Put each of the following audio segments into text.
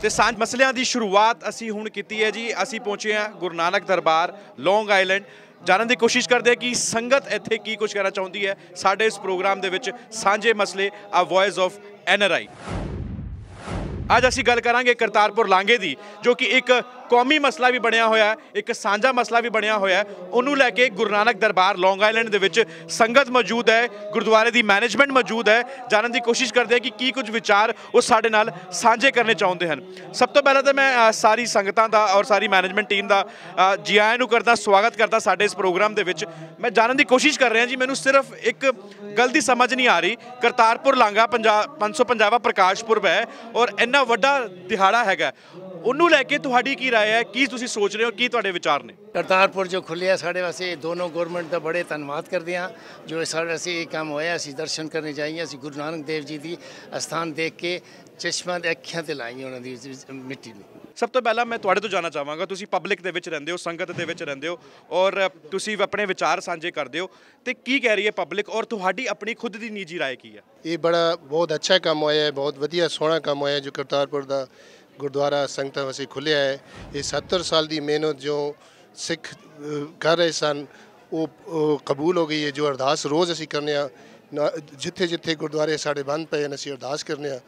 ਤੇ ਸਾਂਝ ਮਸਲਿਆਂ ਦੀ ਸ਼ੁਰੂਆਤ ਅਸੀਂ ਹੁਣ ਕੀਤੀ ਹੈ ਜੀ ਅਸੀਂ ਪਹੁੰਚੇ ਹਾਂ ਗੁਰੂ ਨਾਨਕ ਦਰਬਾਰ ਲੌਂਗ ਆਈਲੈਂਡ ਜਾਣਨ ਦੀ ਕੋਸ਼ਿਸ਼ ਕਰਦੇ ਕਿ ਸੰਗਤ ਇੱਥੇ ਕੀ ਕੁਝ ਕਰਨਾ ਚਾਹੁੰਦੀ ਹੈ ਸਾਡੇ ਇਸ ਪ੍ਰੋਗਰਾਮ ਦੇ ਵਿੱਚ ਸਾਂਝੇ ਮਸਲੇ ਆ ਵੌਇਸ ਆਫ ਐਨਆਰਆਈ ਅੱਜ ਅਸੀਂ ਗੱਲ ਕਰਾਂਗੇ ਕਰਤਾਰਪੁਰ ਲਾਂਗੇ ਦੀ ਜੋ ਕਿ ਇੱਕ ਕੌਮੀ ਮਸਲਾ ਵੀ ਬਣਿਆ ਹੋਇਆ ਇੱਕ ਸਾਂਝਾ ਮਸਲਾ ਵੀ ਬਣਿਆ ਹੋਇਆ ਉਹਨੂੰ ਲੈ ਕੇ ਗੁਰੂ ਨਾਨਕ ਦਰਬਾਰ ਲੌਂਗ ਆਇਲੈਂਡ ਦੇ ਵਿੱਚ ਸੰਗਤ ਮੌਜੂਦ ਹੈ ਗੁਰਦੁਆਰੇ ਦੀ ਮੈਨੇਜਮੈਂਟ ਮੌਜੂਦ ਹੈ ਜਾਣਨ ਦੀ ਕੋਸ਼ਿਸ਼ ਕਰਦੇ ਆ ਕਿ ਕੀ ਕੁਝ ਵਿਚਾਰ ਉਹ ਸਾਡੇ ਨਾਲ ਸਾਂਝੇ ਕਰਨੇ ਚਾਹੁੰਦੇ ਹਨ ਸਭ ਤੋਂ ਪਹਿਲਾਂ ਤਾਂ ਮੈਂ ਸਾਰੀ ਸੰਗਤਾਂ ਦਾ ਔਰ ਸਾਰੀ ਮੈਨੇਜਮੈਂਟ ਟੀਮ ਦਾ ਜੀ ਆਇਆਂ ਨੂੰ ਕਰਦਾ ਸਵਾਗਤ ਕਰਦਾ ਸਾਡੇ ਇਸ ਪ੍ਰੋਗਰਾਮ ਦੇ ਵਿੱਚ ਮੈਂ ਜਾਣਨ ਦੀ ਕੋਸ਼ਿਸ਼ ਕਰ ਰਿਹਾ ਜੀ ਮੈਨੂੰ ਸਿਰਫ ਇੱਕ ਗੱਲ ਦੀ ਸਮਝ ਨਹੀਂ ਆ ਰਹੀ ਕਰਤਾਰਪੁਰ ਲਾਂਗਾ ਪੰਜਾਬ 550 ਪ੍ਰਕਾਸ਼ਪੁਰਬ ਹੈ ਔਰ ਇੰਨਾ ਵੱਡਾ ਦਿਹਾੜਾ ਹੈਗਾ ਉਹਨੂੰ ਲੈ ਕੇ ਤੁਹਾਡੀ ਕੀ رائے ਹੈ ਕੀ ਤੁਸੀਂ ਸੋਚ ਰਹੇ ਹੋ ਕੀ ਤੁਹਾਡੇ ਵਿਚਾਰ ਨੇ ਕਰਤਾਰਪੁਰ ਜੋ ਖੁੱਲਿਆ ਸਾਡੇ ਵਾਸਤੇ ਦੋਨੋਂ ਗਵਰਨਮੈਂਟ ਦਾ ਬੜੇ ਧੰਨਵਾਦ ਕਰਦੇ ਹਾਂ ਜੋ ਸਾਡੇ ਅਸੀਂ ਇਹ ਕੰਮ ਹੋਇਆ ਅਸੀਂ ਦਰਸ਼ਨ ਕਰਨੇ ਜਾਈਏ ਅਸੀਂ ਗੁਰੂ ਨਾਨਕ ਦੇਵ ਜੀ ਦੀ ਅਸਥਾਨ ਦੇਖ ਕੇ ਚਸ਼ਮਾ ਦੇ ਅੱਖਾਂ ਤੇ ਲਾਈ ਉਹਨਾਂ ਦੀ ਮਿੱਟੀ ਨੂੰ ਸਭ ਤੋਂ ਪਹਿਲਾਂ ਮੈਂ ਤੁਹਾਡੇ ਤੋਂ ਜਾਣਾ ਚਾਹਾਂਗਾ ਤੁਸੀਂ ਪਬਲਿਕ ਦੇ ਵਿੱਚ ਰਹਿੰਦੇ ਹੋ ਸੰਗਤ ਦੇ ਵਿੱਚ ਰਹਿੰਦੇ ਹੋ ਔਰ ਤੁਸੀਂ ਆਪਣੇ ਵਿਚਾਰ ਸਾਂਝੇ ਕਰਦੇ ਹੋ ਤੇ ਕੀ ਕਹਿ ਰਹੀ ਹੈ ਪਬਲਿਕ ਔਰ ਤੁਹਾਡੀ ਆਪਣੀ ਖੁਦ ਦੀ ਨਿੱਜੀ رائے ਕੀ ਹੈ ਇਹ ਬੜਾ ਬਹੁਤ ਅੱਛਾ ਕੰਮ ਹੋਇਆ ਹੈ ਬਹੁਤ ਵਧੀਆ ਸੋਹਣਾ ਕੰਮ ਹੋਇਆ ਜੋ ਕਰਤਾਰਪੁਰ ਦਾ ਗੁਰਦੁਆਰਾ ਸੰਗਤਾਂ ਵਾਸਤੇ ਖੁੱਲਿਆ ਹੈ ਇਹ 70 ਸਾਲ ਦੀ ਮਿਹਨਤ ਜੋ ਸਿੱਖ ਕਰ ਰਹੇ ਸਨ ਉਹ ਕਬੂਲ ਹੋ ਗਈ ਹੈ ਜੋ ਅਰਦਾਸ ਰੋਜ਼ ਅਸੀਂ ਕਰਨੇ ਆ ਜਿੱਥੇ ਜਿੱਥੇ ਗੁਰਦੁਆਰੇ ਸਾਡੇ ਬੰਦ ਪਏ ਅਸੀਂ ਅਰਦਾਸ ਕਰਨੇ ਆ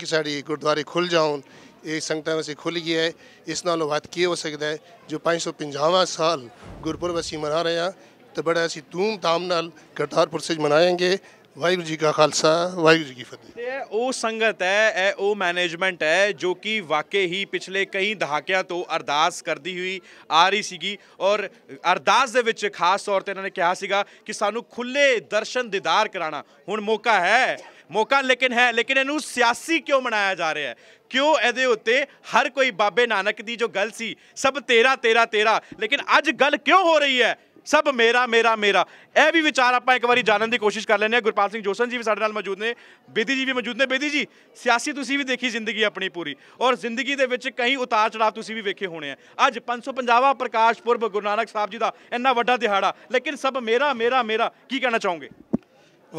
ਕਿ ਸਾਡੀ ਗੁਰਦੁਆਰੇ ਖੁੱਲ ਜਾਉਣ ਇਹ ਸੰਗਤਾਂ ਵਿੱਚ ਖੁੱਲ ਗਈ ਹੈ ਇਸ ਉਹ ਵੱਧ ਕੀ ਹੋ ਸਕਦਾ ਹੈ ਜੋ 550ਵਾਂ ਸਾਲ ਗੁਰਪੁਰਬ ਅਸੀਂ ਮਨਾ ਰਹੇ ਆ ਤੇ ਬੜਾ ਅਸੀਂ ਧੂਮ ਧਾਮ ਨਾਲ ਕਰਤਾਰਪੁਰ ਸੇ ਮਨਾਏਗੇ ਵਾਹਿਗੁਰੂ ਜੀ ਕਾ ਖਾਲਸਾ ਵਾਹਿਗੁਰੂ ਜੀ ਕੀ ਫਤਿਹ ਇਹ ਉਹ ਸੰਗਤ ਹੈ ਇਹ ਉਹ ਮੈਨੇਜਮੈਂਟ ਹੈ ਜੋ ਕਿ ਵਾਕਈ ਹੀ ਪਿਛਲੇ ਕਈ ਦਹਾਕਿਆਂ ਤੋਂ ਅਰਦਾਸ ਕਰਦੀ ਹੋਈ ਆ ਰਹੀ ਸੀਗੀ ਔਰ ਅਰਦਾਸ ਦੇ ਵਿੱਚ ਖਾਸ ਤੌਰ ਤੇ ਇਹਨਾਂ ਨੇ ਕਿਹਾ ਸੀਗਾ ਕਿ ਸਾਨੂੰ ਖੁੱਲੇ ਦਰਸ਼ਨ ਦੀਦਾਰ ਕਰਾਣਾ ਹੁਣ ਮੌਕਾ ਹੈ ਮੌਕਾ ਲੇਕਿਨ ਹੈ ਲੇਕਿਨ ਇਹਨੂੰ ਸਿਆਸੀ ਕਿਉਂ ਮਨਾਇਆ ਜਾ ਰਿਹਾ ਹੈ ਕਿਉਂ ਇਹਦੇ ਉੱਤੇ ਹਰ ਕੋਈ ਬਾਬੇ ਨਾਨਕ ਦੀ ਜੋ ਗੱਲ ਸੀ ਸਭ ਤੇਰਾ ਤੇਰਾ ਤੇਰਾ ਲੇਕਿਨ ਅੱਜ ਗੱਲ ਕਿਉਂ ਹੋ ਰਹੀ ਹੈ ਸਭ ਮੇਰਾ ਮੇਰਾ ਮੇਰਾ ਇਹ ਵੀ ਵਿਚਾਰ ਆਪਾਂ ਇੱਕ ਵਾਰੀ ਜਾਣਨ ਦੀ ਕੋਸ਼ਿਸ਼ ਕਰ ਲੈਨੇ ਆ ਗੁਰਪਾਲ ਸਿੰਘ ਜੋਸਨ ਜੀ ਵੀ ਸਾਡੇ ਨਾਲ ਮੌਜੂਦ ਨੇ ਬੇਦੀ ਜੀ ਵੀ ਮੌਜੂਦ ਨੇ ਬੇਦੀ ਜੀ ਸਿਆਸੀ ਤੁਸੀਂ ਵੀ ਦੇਖੀ ਜ਼ਿੰਦਗੀ ਆਪਣੀ ਪੂਰੀ ਔਰ ਜ਼ਿੰਦਗੀ ਦੇ ਵਿੱਚ ਕਈ ਉਤਾਰ ਚੜਾਅ ਤੁਸੀਂ ਵੀ ਵੇਖੇ ਹੋਣੇ ਆ ਅੱਜ 550ਵਾਂ ਪ੍ਰਕਾਸ਼ ਪੁਰਬ ਗੁਰੂ ਨਾਨਕ ਸਾਹਿਬ ਜੀ ਦਾ ਇੰਨਾ ਵੱਡਾ ਦਿਹਾੜਾ ਲੇਕਿਨ ਸਭ ਮੇਰਾ ਮੇਰਾ ਮੇਰਾ ਕੀ ਕਹਿਣਾ ਚਾਹੋਗੇ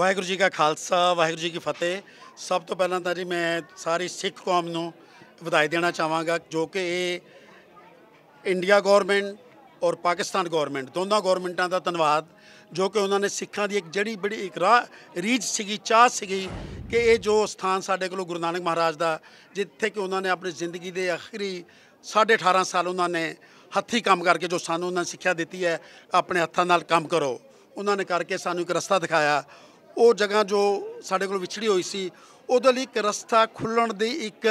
ਵਾਹਿਗੁਰੂ ਜੀ ਕਾ ਖਾਲਸਾ ਵਾਹਿਗੁਰੂ ਜੀ ਕੀ ਫਤਿਹ ਸਭ ਤੋਂ ਪਹਿਲਾਂ ਤਾਂ ਜੀ ਮੈਂ ਸਾਰੀ ਸਿੱਖ ਕੌਮ ਨੂੰ ਵਧਾਈ ਦੇਣਾ ਚਾਹਾਂਗਾ ਜੋ ਕਿ ਇਹ ਇੰਡੀਆ ਗਵਰਨਮੈਂਟ ਔਰ ਪਾਕਿਸਤਾਨ ਗਵਰਨਮੈਂਟ ਦੋਨਾਂ ਗਵਰਨਮੈਂਟਾਂ ਦਾ ਧੰਨਵਾਦ ਜੋ ਕਿ ਉਹਨਾਂ ਨੇ ਸਿੱਖਾਂ ਦੀ ਇੱਕ ਜੜੀ ਬੜੀ ਰਾਹ ਰੀਜ ਸੀਗੀ ਚਾਹ ਸੀਗੀ ਕਿ ਇਹ ਜੋ ਸਥਾਨ ਸਾਡੇ ਕੋਲ ਗੁਰੂ ਨਾਨਕ ਮਹਾਰਾਜ ਦਾ ਜਿੱਥੇ ਕਿ ਉਹਨਾਂ ਨੇ ਆਪਣੀ ਜ਼ਿੰਦਗੀ ਦੇ ਆਖਰੀ 18.5 ਸਾਲ ਉਹਨਾਂ ਨੇ ਹੱਥੀ ਕੰਮ ਕਰਕੇ ਜੋ ਸਾਨੂੰ ਉਹਨਾਂ ਨੇ ਸਿੱਖਿਆ ਦਿੱਤੀ ਹੈ ਆਪਣੇ ਹੱਥਾਂ ਨਾਲ ਕੰਮ ਕਰੋ ਉਹਨਾਂ ਨੇ ਕਰਕੇ ਸਾਨੂੰ ਇੱਕ ਰਸਤਾ ਦਿਖਾਇਆ ਉਹ ਜਗ੍ਹਾ ਜੋ ਸਾਡੇ ਕੋਲ ਵਿਛੜੀ ਹੋਈ ਸੀ ਉਹਦੇ ਲਈ ਇੱਕ ਰਸਤਾ ਖੁੱਲਣ ਦੀ ਇੱਕ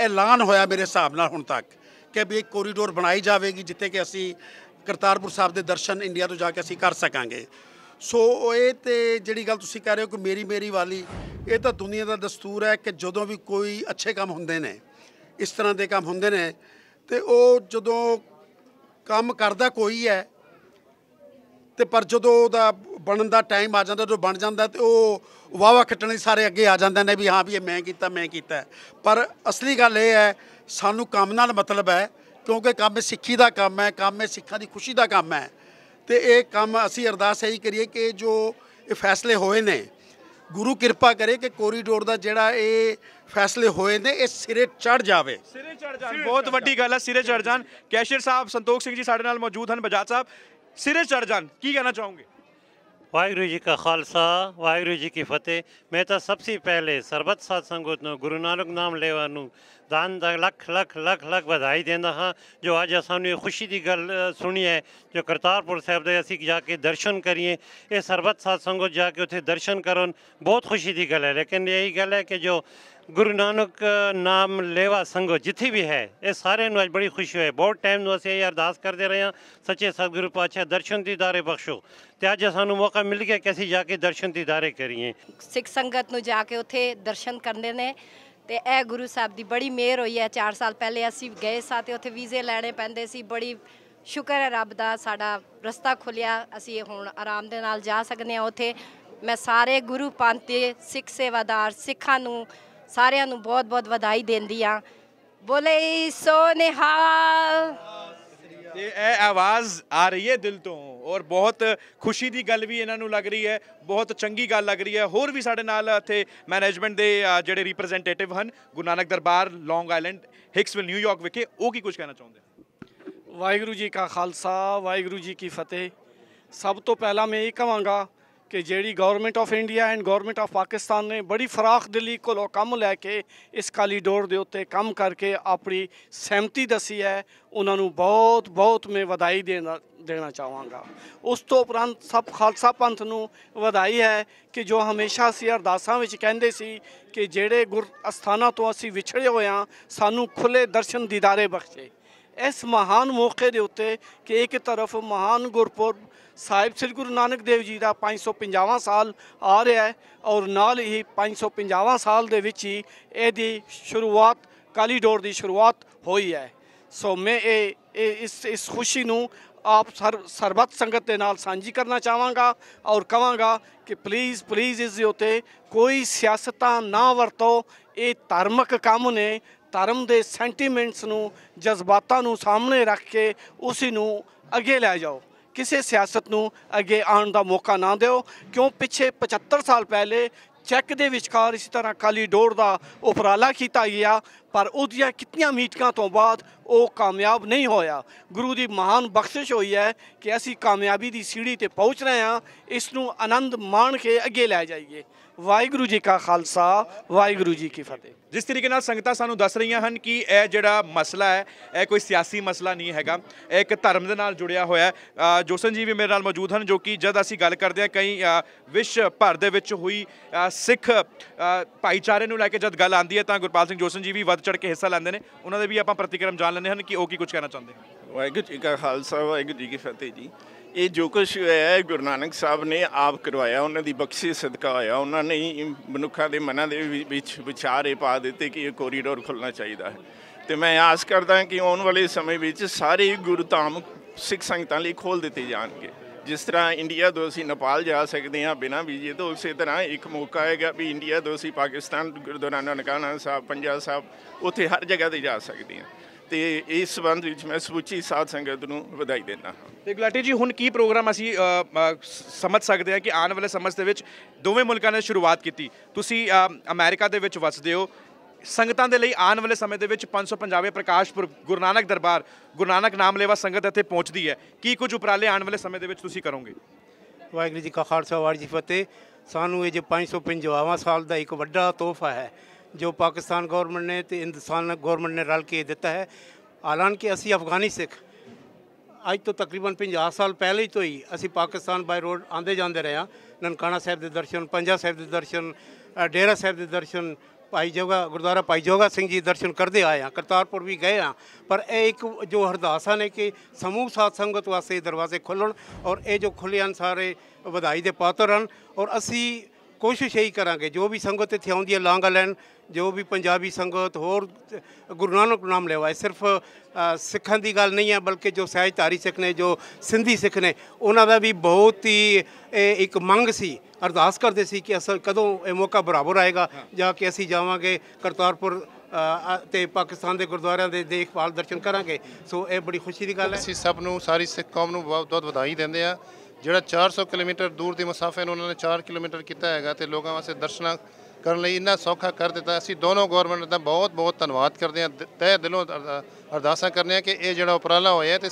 ਐਲਾਨ ਹੋਇਆ ਮੇਰੇ ਹਿਸਾਬ ਨਾਲ ਹੁਣ ਤੱਕ ਕਿ ਵੀ ਇੱਕ ਕੋਰੀਡੋਰ ਬਣਾਈ ਜਾਵੇਗੀ ਜਿੱਥੇ ਕਿ ਅਸੀਂ ਕਰਤਾਰਪੁਰ ਸਾਹਿਬ ਦੇ ਦਰਸ਼ਨ ਇੰਡੀਆ ਤੋਂ ਜਾ ਕੇ ਅਸੀਂ ਕਰ ਸਕਾਂਗੇ ਸੋ ਇਹ ਤੇ ਜਿਹੜੀ ਗੱਲ ਤੁਸੀਂ ਕਹਿ ਰਹੇ ਹੋ ਕਿ ਮੇਰੀ ਮੇਰੀ ਵਾਲੀ ਇਹ ਤਾਂ ਦੁਨੀਆ ਦਾ ਦਸਤੂਰ ਹੈ ਕਿ ਜਦੋਂ ਵੀ ਕੋਈ ਅੱਛੇ ਕੰਮ ਹੁੰਦੇ ਨੇ ਇਸ ਤਰ੍ਹਾਂ ਦੇ ਕੰਮ ਹੁੰਦੇ ਨੇ ਤੇ ਉਹ ਜਦੋਂ ਕੰਮ ਕਰਦਾ ਕੋਈ ਹੈ ਤੇ ਪਰ ਜਦੋਂ ਉਹਦਾ ਬਣਨ ਦਾ ਟਾਈਮ ਆ ਜਾਂਦਾ ਜਦੋਂ ਬਣ ਜਾਂਦਾ ਤੇ ਉਹ ਵਾਵਾ ਖੱਟਣੇ ਸਾਰੇ ਅੱਗੇ ਆ ਜਾਂਦੇ ਨੇ ਵੀ ਹਾਂ ਵੀ ਇਹ ਮੈਂ ਕੀਤਾ ਮੈਂ ਕੀਤਾ ਪਰ ਅਸਲੀ ਗੱਲ ਇਹ ਹੈ ਸਾਨੂੰ ਕੰਮ ਨਾਲ ਮਤਲਬ ਹੈ ਕਿਉਂਕਿ ਕੰਮ ਸਿੱਖੀ ਦਾ ਕੰਮ ਹੈ ਕੰਮ ਸਿੱਖਾਂ ਦੀ ਖੁਸ਼ੀ ਦਾ ਕੰਮ ਹੈ ਤੇ ਇਹ ਕੰਮ ਅਸੀਂ ਅਰਦਾਸ ਹੀ ਕਰੀਏ ਕਿ ਜੋ ਇਹ ਫੈਸਲੇ ਹੋਏ ਨੇ ਗੁਰੂ ਕਿਰਪਾ ਕਰੇ ਕਿ ਕੋਰੀਡੋਰ ਦਾ ਜਿਹੜਾ ਇਹ ਫੈਸਲੇ ਹੋਏ ਨੇ ਇਹ ਸਿਰੇ ਚੜ ਜਾਵੇ ਸਿਰੇ ਚੜ ਜਾਣ ਬਹੁਤ ਵੱਡੀ ਗੱਲ ਹੈ ਸਿਰੇ ਚੜ ਜਾਣ ਕੈਸ਼ੀਅਰ ਸਾਹਿਬ ਸੰਤੋਖ ਸਿੰਘ ਜੀ ਸਾਡੇ ਨਾਲ ਮੌਜੂਦ ਹਨ ਬਜਾਜ ਸਾਹਿਬ ਸਿਰੇ ਚੜ ਜਾਣ ਕੀ ਕਹਿਣਾ ਚਾਹੋਗੇ ਵਾਹਿਗੁਰੂ ਜੀ ਕਾ ਖਾਲਸਾ ਵਾਹਿਗੁਰੂ ਜੀ ਕੀ ਫਤਿਹ ਮੈਂ ਤਾਂ ਸਭ ਤੋਂ ਪਹਿਲੇ ਸਰਬਤ ਸਾਧ ਸੰਗਤ ਨੂੰ ਗੁਰੂ ਨਾਨਕ ਨਾਮ ਲੈਵਾ ਨੂੰ ਦਾਨ ਦਾ ਲੱਖ ਲੱਖ ਲੱਖ ਲੱਖ ਵਧਾਈ ਦਿੰਦਾ ਹਾਂ ਜੋ ਅੱਜ ਸਾਨੂੰ ਇਹ ਖੁਸ਼ੀ ਦੀ ਗੱਲ ਸੁਣੀ ਹੈ ਜੋ ਕਰਤਾਰਪੁਰ ਸਾਹਿਬ ਦੇ ਅਸੀਂ ਜਾ ਕੇ ਦਰਸ਼ਨ ਕਰੀਏ ਇਹ ਸਰਬਤ ਸਾਧ ਸੰਗਤ ਜਾ ਕੇ ਉੱਥੇ ਦਰਸ਼ਨ ਕਰਨ ਬਹੁਤ ਖੁਸ਼ੀ ਦੀ ਗੱਲ ਹੈ ਲੇਕਿਨ ਇਹ ਗੱਲ ਹੈ ਕਿ ਜੋ ਗੁਰੂ ਨਾਨਕ ਨਾਮ ਲੇਵਾ ਸੰਗੋ ਜਿੱਥੇ ਵੀ ਹੈ ਇਹ ਸਾਰੇ ਨੂੰ ਅੱਜ ਬੜੀ ਖੁਸ਼ੀ ਹੋਈ ਬਹੁਤ ਟਾਈਮ ਨੂੰ ਅਸੀਂ ਇਹ ਅਰਦਾਸ ਕਰਦੇ ਰਹੇ ਹਾਂ ਸੱਚੇ ਸਤਿਗੁਰੂ ਪਾਤਸ਼ਾਹ ਦਰਸ਼ਨ ਦੀਦਾਰੇ ਬਖਸ਼ੋ ਤੇ ਅੱਜ ਸਾਨੂੰ ਮੌਕਾ ਮਿਲ ਗਿਆ ਕਿ ਅਸੀਂ ਜਾ ਕੇ ਦਰਸ਼ਨ ਦੀਦਾਰੇ ਕਰੀਏ ਸਿੱਖ ਸੰਗਤ ਨੂੰ ਜਾ ਕੇ ਉੱਥੇ ਦਰਸ਼ਨ ਕਰਨੇ ਨੇ ਤੇ ਇਹ ਗੁਰੂ ਸਾਹਿਬ ਦੀ ਬੜੀ ਮਿਹਰ ਹੋਈ ਹੈ 4 ਸਾਲ ਪਹਿਲੇ ਅਸੀਂ ਗਏ ਸਾਂ ਤੇ ਉੱਥੇ ਵੀਜ਼ੇ ਲੈਣੇ ਪੈਂਦੇ ਸੀ ਬੜੀ ਸ਼ੁਕਰ ਹੈ ਰੱਬ ਦਾ ਸਾਡਾ ਰਸਤਾ ਖੁੱਲਿਆ ਅਸੀਂ ਹੁਣ ਆਰਾਮ ਦੇ ਨਾਲ ਜਾ ਸਕਦੇ ਹਾਂ ਉੱਥੇ ਮੈਂ ਸਾਰੇ ਗੁਰੂ ਪੰਥ ਦੇ ਸਿੱਖ ਸੇਵਾਦਾਰ ਸਿੱਖਾਂ ਨੂੰ ਸਾਰਿਆਂ ਨੂੰ ਬਹੁਤ-ਬਹੁਤ ਵਧਾਈ ਦਿੰਦੀ ਆ ਬੋਲੇ ਸੋਨਿਹਾਲ ਤੇ ਇਹ ਆਵਾਜ਼ ਆ ਰਹੀ ਹੈ ਦਿਲ ਤੋਂ ਔਰ ਬਹੁਤ ਖੁਸ਼ੀ ਦੀ ਗੱਲ ਵੀ ਇਹਨਾਂ ਨੂੰ ਲੱਗ ਰਹੀ ਹੈ ਬਹੁਤ ਚੰਗੀ ਗੱਲ ਲੱਗ ਰਹੀ ਹੈ ਹੋਰ ਵੀ ਸਾਡੇ ਨਾਲ ਇੱਥੇ ਮੈਨੇਜਮੈਂਟ ਦੇ ਜਿਹੜੇ ਰਿਪਰੈਜ਼ੈਂਟੇਟਿਵ ਹਨ Guru Nanak Darbar long island Hicksville ਨਿਊਯਾਰਕ ਵਿਖੇ ਉਹ ਕੀ ਕੁਝ ਕਹਿਣਾ ਚਾਹੁੰਦੇ ਵਾਹਿਗੁਰੂ ਜੀ ਕਾ ਖਾਲਸਾ ਵਾਹਿਗੁਰੂ ਜੀ ਕੀ ਫਤਿਹ ਸਭ ਤੋਂ ਪਹਿਲਾਂ ਮੈਂ ਇਹ ਕਹਾਂਗਾ ਕਿ ਜਿਹੜੀ government of India and government of Pakistan ਨੇ ਬੜੀ ਫਰਾਖ ਦਿਲੀ ਕੋਲੋਂ ਕੰਮ ਲੈ ਕੇ ਇਸ ਕਾਲੀਡੋਰ ਦੇ ਉੱਤੇ ਕੰਮ ਕਰਕੇ ਆਪਣੀ ਸਹਿਮਤੀ ਦਸੀ ਹੈ ਉਹਨਾਂ ਨੂੰ ਬਹੁਤ ਬਹੁਤ ਮੈਂ ਵਧਾਈ ਦੇਣਾ ਦੇਣਾ ਚਾਹਾਂਗਾ ਉਸ ਤੋਂ ਉਪਰੰਤ ਸਭ ਖਾਲਸਾ ਪੰਥ ਨੂੰ ਵਧਾਈ ਹੈ ਕਿ ਜੋ ਹਮੇਸ਼ਾ ਸੀ ਅਰਦਾਸਾਂ ਵਿੱਚ ਕਹਿੰਦੇ ਸੀ ਕਿ ਜਿਹੜੇ ਗੁਰ ਅਸਥਾਨਾਂ ਤੋਂ ਅਸੀਂ ਵਿਛੜੇ ਹੋਇਆ ਸਾਨੂੰ ਖੁੱਲੇ ਦਰਸ਼ਨ ਦੀਦਾਰੇ ਬਖਸ਼ੇ ਇਸ ਮਹਾਨ ਮੌਕੇ ਦੇ ਉੱਤੇ ਕਿ ਇੱਕ ਤਰਫ ਮਹਾਨ ਗੁਰਪੁਰਬ ਸਾਹਿਬ ਸ੍ਰੀ ਗੁਰੂ ਨਾਨਕ ਦੇਵ ਜੀ ਦਾ 550ਵਾਂ ਸਾਲ ਆ ਰਿਹਾ ਹੈ ਔਰ ਨਾਲ ਹੀ 550ਵਾਂ ਸਾਲ ਦੇ ਵਿੱਚ ਹੀ ਇਹਦੀ ਸ਼ੁਰੂਆਤ ਕਾਲੀ ਡੋਰ ਦੀ ਸ਼ੁਰੂਆਤ ਹੋਈ ਹੈ ਸੋ ਮੈਂ ਇਹ ਇਸ ਇਸ ਖੁਸ਼ੀ ਨੂੰ ਆਪ ਸਰਬਤ ਸੰਗਤ ਦੇ ਨਾਲ ਸਾਂਝੀ ਕਰਨਾ ਚਾਹਾਂਗਾ ਔਰ ਕਹਾਂਗਾ ਕਿ ਪਲੀਜ਼ ਪਲੀਜ਼ ਇਸ ਦੇ ਉਤੇ ਕੋਈ ਸਿਆਸਤਾਂ ਨਾ ਵਰਤੋ ਇਹ ਧਾਰਮਿਕ ਕੰਮ ਨੇ ਧਰਮ ਦੇ ਸੈਂਟੀਮੈਂਟਸ ਨੂੰ ਜਜ਼ਬਾਤਾਂ ਨੂੰ ਸਾਹਮਣੇ ਰੱਖ ਕੇ ਉਸ ਨੂੰ ਅੱਗੇ ਲੈ ਜਾਓ ਕਿਸੇ ਸਿਆਸਤ ਨੂੰ ਅੱਗੇ ਆਉਣ ਦਾ ਮੌਕਾ ਨਾ ਦਿਓ ਕਿਉਂ ਪਿੱਛੇ 75 ਸਾਲ ਪਹਿਲੇ ਚੈੱਕ ਦੇ ਵਿਚਕਾਰ ਇਸੇ ਤਰ੍ਹਾਂ ਕਾਲੀ ਡੋਰ ਦਾ ਉਪਰਾਲਾ ਕੀਤਾ ਗਿਆ ਪਰ ਉਹਦੀਆਂ ਕਿਤਨੀਆਂ ਮੀਟਿੰਗਾਂ ਤੋਂ ਬਾਅਦ ਉਹ ਕਾਮਯਾਬ ਨਹੀਂ ਹੋਇਆ ਗੁਰੂ ਦੀ ਮਹਾਨ ਬਖਸ਼ਿਸ਼ ਹੋਈ ਹੈ ਕਿ ਅਸੀਂ ਕਾਮਯਾਬੀ ਦੀ ਸੀੜੀ ਤੇ ਪਹੁੰਚ ਰਹੇ ਹਾਂ ਇਸ ਨੂੰ ਆਨੰਦ ਮਾਣ ਕੇ ਅੱਗੇ ਲੈ ਜਾਈਏ ਵਾਹਿਗੁਰੂ ਜੀ ਕਾ ਖਾਲਸਾ ਵਾਹਿਗੁਰੂ ਜੀ ਕੀ ਫਤਿਹ ਜਿਸ ਤਰੀਕੇ ਨਾਲ ਸੰਗਤਾਂ ਸਾਨੂੰ ਦੱਸ ਰਹੀਆਂ ਹਨ ਕਿ ਇਹ ਜਿਹੜਾ ਮਸਲਾ ਹੈ ਇਹ ਕੋਈ ਸਿਆਸੀ ਮਸਲਾ ਨਹੀਂ ਹੈਗਾ ਇਹ ਇੱਕ ਧਰਮ ਦੇ ਨਾਲ ਜੁੜਿਆ ਹੋਇਆ ਹੈ ਜੋਸਨ ਜੀ ਵੀ ਮੇਰੇ ਨਾਲ ਮੌਜੂਦ ਹਨ ਜੋ ਕਿ ਜਦ ਅਸੀਂ ਗੱਲ ਕਰਦੇ ਹਾਂ ਕਈ ਵਿਸ਼ ਭਰ ਦੇ ਵਿੱਚ ਹੋਈ ਸਿੱਖ ਭਾਈਚਾਰੇ ਨੂੰ ਲੈ ਕੇ ਜਦ ਗੱਲ ਆਉਂਦੀ ਹੈ ਤਾਂ ਗੁਰਪਾਲ ਸਿੰਘ ਜੋਸਨ ਜੀ ਵੀ ਵੱਧ ਚੜ ਕੇ ਹਿੱਸਾ ਲੈਂਦੇ ਨੇ ਉਹਨਾਂ ਦੇ ਵੀ ਆਪਾਂ ਪ੍ਰਤੀਕਰਮ ਜਾਣ ਲੈਂਦੇ ਹਨ ਕਿ ਉਹ ਕੀ ਕੁਝ ਕਹਿਣਾ ਚਾਹੁੰਦੇ ਹਨ ਵਾਹਿਗੁਰੂ ਜੀ ਕਾ ਖਾਲਸਾ ਵਾਹਿਗੁਰੂ ਜੀ ਕੀ ਫਤਿਹ ਜੀ ਇਹ ਜੋ ਕੁਝ ਹੋਇਆ ਹੈ ਗੁਰੂ ਨਾਨਕ ਸਾਹਿਬ ਨੇ ਆਪ ਕਰਵਾਇਆ ਉਹਨਾਂ ਦੀ ਬਖਸ਼ਿਸ਼ ਸਦਕਾ ਆਇਆ ਉਹਨਾਂ ਨੇ ਮਨੁੱਖਾਂ ਦੇ ਮਨਾਂ ਦੇ ਵਿੱਚ ਵਿਚਾਰੇ ਪਾ ਦਿੱਤੇ ਕਿ ਇਹ ਕੋਰੀਡੋਰ ਖੁੱਲਣਾ ਚਾਹੀਦਾ ਹੈ ਤੇ ਮੈਂ ਆਸ ਕਰਦਾ ਹਾਂ ਕਿ ਆਉਣ ਵਾਲੇ ਸਮੇਂ ਵਿੱਚ ਸਾਰੇ ਗੁਰੂ ਧਾਮ ਸਿੱਖ ਸੰਗਤਾਂ ਲਈ ਖੋਲ ਦਿੱਤੇ ਜਾਣਗੇ ਜਿਸ ਤਰ੍ਹਾਂ ਇੰਡੀਆ ਤੋਂ ਅਸੀਂ ਨੇਪਾਲ ਜਾ ਸਕਦੇ ਹਾਂ ਬਿਨਾਂ ਵੀਜ਼ੇ ਤੋਂ ਉਸੇ ਤਰ੍ਹਾਂ ਇੱਕ ਮੌਕਾ ਆਏਗਾ ਵੀ ਇੰਡੀਆ ਤੋਂ ਅਸੀਂ ਪਾਕਿਸਤਾਨ ਗੁਰਦੁਆਰਾ ਨਨਕਾਣਾ ਸਾਹਿਬ ਪੰਜਾਬ ਸਾਹਿਬ ਉੱਥੇ ਹਰ ਜਗ੍ਹਾ ਤੇ ਜਾ ਸਕਦੇ ਹਾਂ ਤੇ ਇਸ ਸੰਬੰਧ ਵਿੱਚ ਮੈਂ ਸਮੁੱਚੀ ਸਾਧ ਸੰਗਤ ਨੂੰ ਵਧਾਈ ਦਿੰਦਾ ਹਾਂ ਤੇ ਗੁਲਾਟੀ ਜੀ ਹੁਣ ਕੀ ਪ੍ਰੋਗਰਾਮ ਅਸੀਂ ਸਮਝ ਸਕਦੇ ਹਾਂ ਕਿ ਆਉਣ ਵਾਲੇ ਸਮੇਂ ਦੇ ਵਿੱਚ ਦੋਵੇਂ ਮੁਲਕਾਂ ਨੇ ਸ਼ੁਰੂਆਤ ਕੀਤੀ ਤੁਸੀਂ ਅਮਰੀਕਾ ਦੇ ਵਿੱਚ ਵਸਦੇ ਹੋ ਸੰਗਤਾਂ ਦੇ ਲਈ ਆਉਣ ਵਾਲੇ ਸਮੇਂ ਦੇ ਵਿੱਚ 550ਵੇਂ ਪ੍ਰਕਾਸ਼ਪੁਰ ਗੁਰੂ ਨਾਨਕ ਦਰਬਾਰ ਗੁਰੂ ਨਾਨਕ ਨਾਮ ਲੈਵਾ ਸੰਗਤ ਇੱਥੇ ਪਹੁੰਚਦੀ ਹੈ ਕੀ ਕੁਝ ਉਪਰਾਲੇ ਆਉਣ ਵਾਲੇ ਸਮੇਂ ਦੇ ਵਿੱਚ ਤੁਸੀਂ ਕਰੋਗੇ ਵਾਹਿਗੁਰੂ ਜੀ ਕਾ ਖਾਲਸਾ ਵਾਹਿਗੁਰੂ ਜੀ ਫਤਿਹ ਸਾਨੂੰ ਇਹ ਜੇ 550ਵਾਂ ਸਾਲ ਦਾ ਇੱਕ ਵੱਡਾ ਤੋਹਫਾ ਹੈ ਜੋ ਪਾਕਿਸਤਾਨ ਗਵਰਨਮੈਂਟ ਨੇ ਤੇ ਹਿੰਦੁਸਤਾਨ ਗਵਰਨਮੈਂਟ ਨੇ ਰਲ ਕੇ ਦਿੱਤਾ ਹੈ ਕਿ ਅਸੀਂ ਅਫਗਾਨੀ ਸਿੱਖ ਅੱਜ ਤੋਂ ਤਕਰੀਬਨ 50 ਸਾਲ ਪਹਿਲੇ ਤੋਂ ਹੀ ਅਸੀਂ ਪਾਕਿਸਤਾਨ ਬਾਈ ਰੋਡ ਆਂਦੇ ਜਾਂਦੇ ਰਹੇ ਹਾਂ ਨਨਕਾਣਾ ਸਾਹਿਬ ਦੇ ਦਰਸ਼ਨ ਪੰਜਾ ਸਾਹਿਬ ਦੇ ਦਰਸ਼ਨ ਡੇਰਾ ਸਾਹਿਬ ਦੇ ਦਰਸ਼ਨ ਭਾਈ ਜੋਗਾ ਗੁਰਦੁਆਰਾ ਭਾਈ ਜੋਗਾ ਸਿੰਘ ਜੀ ਦਰਸ਼ਨ ਕਰਦੇ ਆਏ ਹਾਂ ਕਰਤਾਰਪੁਰ ਵੀ ਗਏ ਆ ਪਰ ਇਹ ਇੱਕ ਜੋ ਹਰਦਾਸਾ ਨੇ ਕਿ ਸਮੂਹ ਸਾਧ ਸੰਗਤ ਵਾਸਤੇ ਦਰਵਾਜ਼ੇ ਖੋਲਣ ਔਰ ਇਹ ਜੋ ਖੁੱਲੇ ਹਨ ਸਾਰੇ ਵਧਾਈ ਦੇ ਪਾਤਰ ਹਨ ਔਰ ਅਸੀਂ ਕੋਸ਼ਿਸ਼ ਇਹੀ ਕਰਾਂਗੇ ਜੋ ਵੀ ਸੰਗਤ ਇੱਥੇ ਆਉਂਦੀ ਹੈ ਲਾਂਗਾ ਲੈਣ ਜੋ ਵੀ ਪੰਜਾਬੀ ਸੰਗਤ ਹੋਰ ਗੁਰੂ ਨਾਨਕ ਨਾਮ ਲੈਵਾ ਹੈ ਸਿਰਫ ਸਿੱਖਾਂ ਦੀ ਗੱਲ ਨਹੀਂ ਹੈ ਬਲਕਿ ਜੋ ਧਾਰੀ ਸਿੱਖ ਨੇ ਜੋ ਸਿੰਧੀ ਸਿੱਖ ਨੇ ਉਹਨਾਂ ਦਾ ਵੀ ਬਹੁਤ ਹੀ ਇੱਕ ਮੰਗ ਸੀ ਅਰਦਾਸ ਕਰਦੇ ਸੀ ਕਿ ਅਸਲ ਕਦੋਂ ਇਹ ਮੌਕਾ ਬਰਾਬਰ ਆਏਗਾ ਜਾਂ ਕਿ ਅਸੀਂ ਜਾਵਾਂਗੇ ਕਰਤਾਰਪੁਰ ਤੇ ਪਾਕਿਸਤਾਨ ਦੇ ਗੁਰਦੁਆਰਿਆਂ ਦੇ ਦੇਖਭਾਲ ਦਰਸ਼ਨ ਕਰਾਂਗੇ ਸੋ ਇਹ ਬੜੀ ਖੁਸ਼ੀ ਦੀ ਗੱਲ ਹੈ ਅਸੀਂ ਸਭ ਨੂੰ ਸਾਰੀ ਸਿੱਖ ਕੌਮ ਨੂੰ ਬਹੁਤ ਬਹੁਤ ਵਧਾਈ ਦਿੰਦੇ ਆ ਜਿਹੜਾ 400 ਕਿਲੋਮੀਟਰ ਦੂਰ ਦੀ ਮਸਾਫੇ ਨੂੰ ਉਹਨਾਂ ਨੇ 4 ਕਿਲੋਮੀਟਰ ਕੀਤਾ ਹੈਗਾ ਤੇ ਲੋਕਾਂ ਵਾਸਤੇ ਦਰਸ਼ਨਾ ਕਰਨ ਲਈ ਇੰਨਾ ਸੌਖਾ ਕਰ ਦਿੱਤਾ ਅਸੀਂ ਦੋਨੋਂ ਗਵਰਨਮੈਂਟ ਦਾ ਬਹੁਤ ਬਹੁਤ ਧੰਨਵਾਦ ਕਰਦੇ ਹਾਂ ਤਹਿ ਦਿਲੋਂ ਅਰਦਾਸਾਂ ਕਰਨੇ ਆ ਕਿ ਇਹ ਜਿਹੜਾ ਉਪਰਾਲਾ ਹੋਇਆ ਤੇ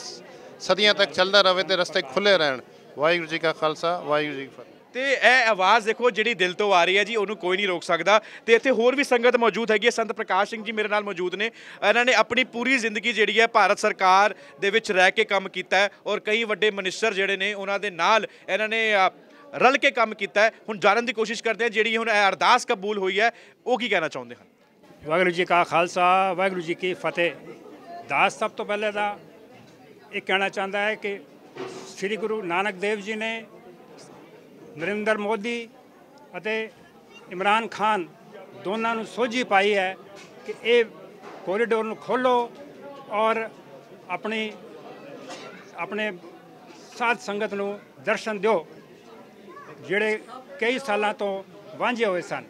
ਸਦੀਆਂ ਤੱਕ ਚੱਲਦਾ ਰਹੇ ਤੇ ਰਸਤੇ ਖੁੱਲੇ ਰਹਿਣ ਵਾਹਿਗੁਰੂ ਜੀ ਕਾ ਖਾਲਸਾ ਵਾਹਿਗੁਰੂ ਜੀ ਕੀ ਫਤਿਹ ਤੇ ਇਹ ਆਵਾਜ਼ ਦੇਖੋ ਜਿਹੜੀ ਦਿਲ ਤੋਂ ਆ ਰਹੀ ਹੈ ਜੀ ਉਹਨੂੰ ਕੋਈ ਨਹੀਂ ਰੋਕ ਸਕਦਾ ਤੇ ਇੱਥੇ ਹੋਰ ਵੀ ਸੰਗਤ ਮੌਜੂਦ ਹੈਗੀ ਹੈ ਸੰਤ ਪ੍ਰਕਾਸ਼ ਸਿੰਘ ਜੀ ਮੇਰੇ ਨਾਲ ਮੌਜੂਦ ਨੇ ਇਹਨਾਂ ਨੇ ਆਪਣੀ ਪੂਰੀ ਜ਼ਿੰਦਗੀ ਜਿਹੜੀ ਹੈ ਭਾਰਤ ਸਰਕਾਰ ਦੇ ਵਿੱਚ ਰਹਿ ਕੇ ਕੰਮ ਕੀਤਾ ਔਰ ਕਈ ਵੱਡੇ ਮਨਿਸਟਰ ਜਿਹੜੇ ਨੇ ਉਹਨਾਂ ਦੇ ਨਾਲ ਇਹਨਾਂ ਨੇ ਰਲ ਕੇ ਕੰਮ ਕੀਤਾ ਹੁਣ ਜਾਣਨ ਦੀ ਕੋਸ਼ਿਸ਼ ਕਰਦੇ ਆ ਜਿਹੜੀ ਹੁਣ ਅਰਦਾਸ ਕਬੂਲ ਹੋਈ ਹੈ ਉਹ ਕੀ ਕਹਿਣਾ ਚਾਹੁੰਦੇ ਹਨ ਵਾਹਿਗੁਰੂ ਜੀ ਕਾ ਖਾਲਸਾ ਵਾਹਿਗੁਰੂ ਜੀ ਕੀ ਫਤਿਹ ਦਾਸ ਸਭ ਤੋਂ ਪਹਿਲੇ ਦਾ ਇਹ ਕਹਿਣਾ ਚਾਹੁੰਦਾ ਹੈ ਕਿ ਸ੍ਰੀ ਗੁਰੂ ਨਾਨਕ ਦੇਵ ਜੀ ਨੇ ਨਰਿੰਦਰ ਮੋਦੀ ਅਤੇ ਇਮਰਾਨ ਖਾਨ ਦੋਨਾਂ ਨੂੰ ਸੋਝੀ ਪਾਈ ਹੈ ਕਿ ਇਹ ਕੋਰੀਡੋਰ ਨੂੰ ਖੋਲੋ ਔਰ ਆਪਣੀ ਆਪਣੇ ਸਾਧ ਸੰਗਤ ਨੂੰ ਦਰਸ਼ਨ ਦਿਓ ਜਿਹੜੇ ਕਈ ਸਾਲਾਂ ਤੋਂ ਵਾਂਝੇ ਹੋਏ ਸਨ